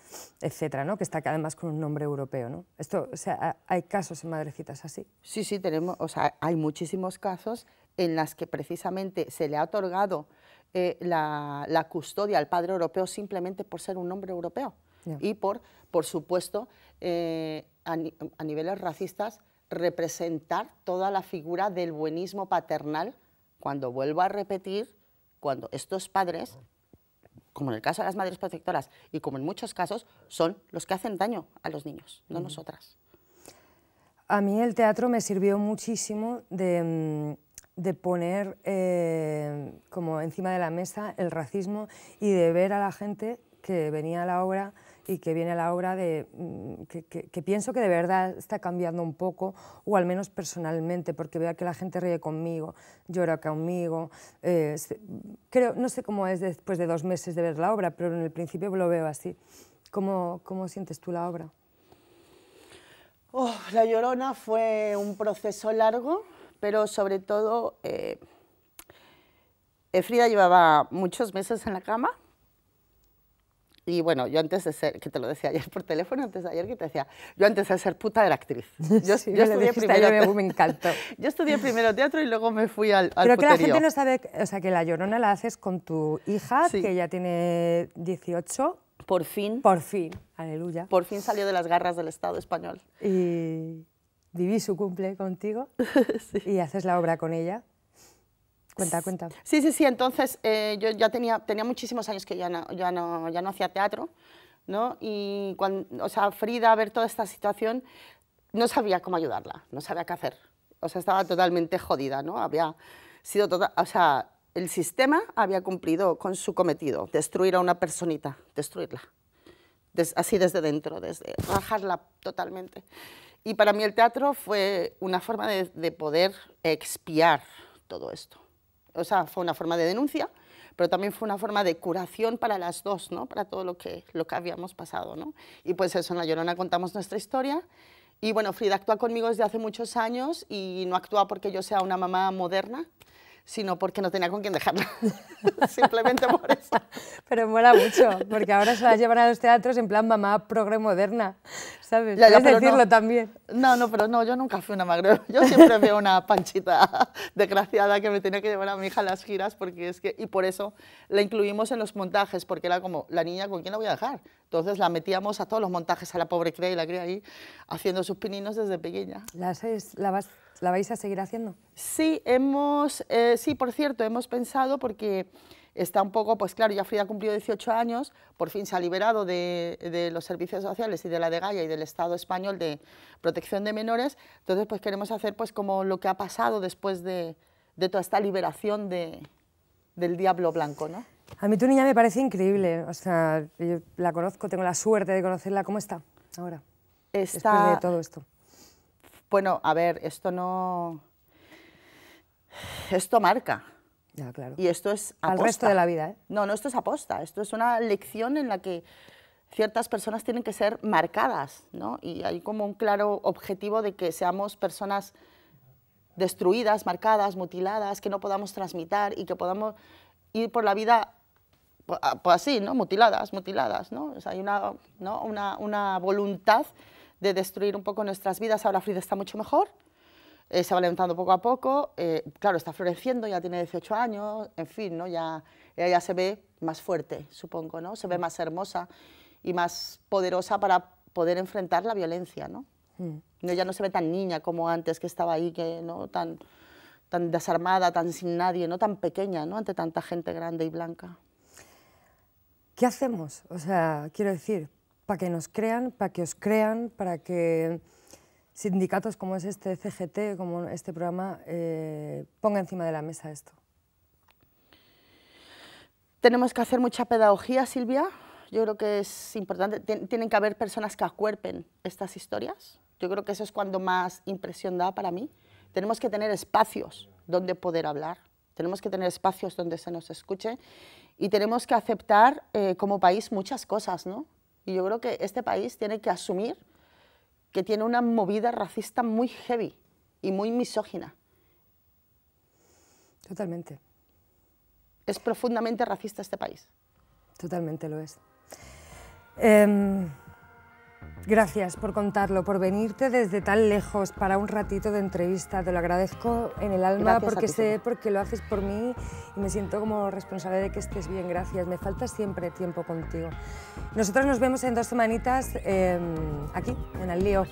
S1: etcétera, ¿no? que está además con un nombre europeo. Esto, o sea,
S8: hay casos en madrecitas así. Sí, sí, tenemos, o sea, hay muchísimos casos en las que precisamente se le ha otorgado eh, la, custodia al padre europeo simplemente por ser un hombre europeo y por, por supuesto, eh, a, niveles racistas, representar toda la figura del buenismo paternal cuando vuelvo a repetir, cuando estos padres, como en el caso de las madres protectoras y como en muchos casos, son los que hacen daño a los niños, no nosotras.
S1: A mí el teatro me sirvió muchísimo de mm, de poner eh, como encima de la mesa el racismo y de ver a la gente que venía a la obra y que viene a la obra de mm, que, pienso que de verdad está cambiando un poco, o al menos personalmente, porque veo que la gente ríe conmigo, llora conmigo. Eh, creo, no sé cómo es después de dos meses de ver la obra, pero en el principio lo veo así. ¿Cómo, cómo sientes tú la obra?
S8: Oh, la Llorona fue un proceso largo, pero sobre todo eh, llevaba muchos meses en la cama y bueno, yo antes de ser, que te lo decía ayer por teléfono, antes de ayer que te decía, yo antes de ser puta era actriz.
S1: Yo,
S6: sí,
S8: yo estudié primero, me, encantó. yo estudié primero teatro y luego me fui al, al Pero que la gente no
S1: sabe, o sea, que La Llorona la haces con tu hija, que ya tiene 18.
S8: Por fin. Por fin, aleluya. Por fin salió de las garras del Estado español.
S1: Y diviso cumple contigo y haces la obra con ella. Cuenta, cuenta.
S8: Sí, sí, sí. Entonces, eh, yo ya tenía, tenía muchísimos años que ya no, ya no, ya no hacía teatro, ¿no? Y cuando, o sea, Frida, ver toda esta situación, no sabía cómo ayudarla, no sabía qué hacer. O sea, estaba totalmente jodida, ¿no? Había sido toda, O sea, el sistema había cumplido con su cometido, destruir a una personita, destruirla. así desde dentro, desde bajarla totalmente. Y para mí el teatro fue una forma de, poder expiar todo esto. O sea, fue una forma de denuncia, pero también fue una forma de curación para las dos, ¿no? Para todo lo que, lo que habíamos pasado, Y pues eso, en La Llorona contamos nuestra historia. Y bueno, Frida actúa conmigo desde hace muchos años y no actúa porque yo sea una mamá moderna, sino porque no tenía con quién dejarla. Simplemente por eso. Pero mola
S1: mucho, porque ahora se la llevan a los teatros en plan mamá progre moderna, ¿sabes? Ya, decirlo
S8: también. No, no, pero no, yo nunca fui una magro Yo siempre veo una panchita desgraciada que me tenía que llevar a mi hija a las giras, porque es que, y por eso la incluimos en los montajes, porque era como, la niña, ¿con quién la voy a dejar? Entonces la metíamos a todos los montajes, a la pobre crea y la cría ahí, haciendo sus pininos desde pequeña. Las es... la vas ¿La vais a seguir haciendo? Sí, hemos, eh, sí, por cierto, hemos pensado porque está un poco, pues claro, ya Frida cumplió 18 años, por fin se ha liberado de, los servicios sociales y de la de Gaia y del Estado español de protección de menores, entonces pues queremos hacer pues como lo que ha pasado después de, toda esta liberación del diablo blanco, ¿no?
S1: A mí tu niña me parece increíble, o sea, yo la conozco, tengo la suerte de conocerla, ¿cómo está ahora?
S8: Está... Después de todo esto. Bueno, a ver, esto no... Esto marca. Ya, claro. Y esto es aposta. Al resto de la vida, ¿eh? No, no, esto es aposta. Esto es una lección en la que ciertas personas tienen que ser marcadas, ¿no? Y hay como un claro objetivo de que seamos personas destruidas, marcadas, mutiladas, que no podamos transmitir y que podamos ir por la vida pues, pues así, ¿no? Mutiladas, mutiladas, ¿no? O sea, hay una, una voluntad de destruir un poco nuestras vidas. Ahora Frida está mucho mejor, eh, se va levantando poco a poco, eh, claro, está floreciendo, ya tiene 18 años, en fin, ¿no? ya, ella ya se ve más fuerte, supongo, ¿no? se ve mm. más hermosa y más poderosa para poder enfrentar la violencia. ¿no? Mm. no ya no se ve tan niña como antes, que estaba ahí, que, ¿no? tan, tan desarmada, tan sin nadie, ¿no? tan pequeña ¿no? ante tanta gente grande y blanca.
S1: ¿Qué hacemos? O sea, quiero decir, para que nos crean, para que os crean, para que sindicatos como es este CGT, como este programa, pongan eh, ponga encima de la mesa esto.
S8: Tenemos que hacer mucha pedagogía, Silvia. Yo creo que es importante. tienen que haber personas que acuerpen estas historias. Yo creo que eso es cuando más impresión da para mí. Tenemos que tener espacios donde poder hablar. Tenemos que tener espacios donde se nos escuche y tenemos que aceptar eh, como país muchas cosas, ¿no? Y yo creo que este país tiene que asumir que tiene una movida racista muy heavy y muy misógina. Totalmente. Es profundamente racista este país.
S1: Totalmente lo es. Em, Gracias por contarlo, por venirte desde tan lejos para un ratito de entrevista. Te lo agradezco en el alma porque sé porque lo haces por mí y me siento como responsable de que estés bien. Gracias. Me falta siempre tiempo contigo. Nosotros nos vemos en dos semanitas em, aquí, en el lío.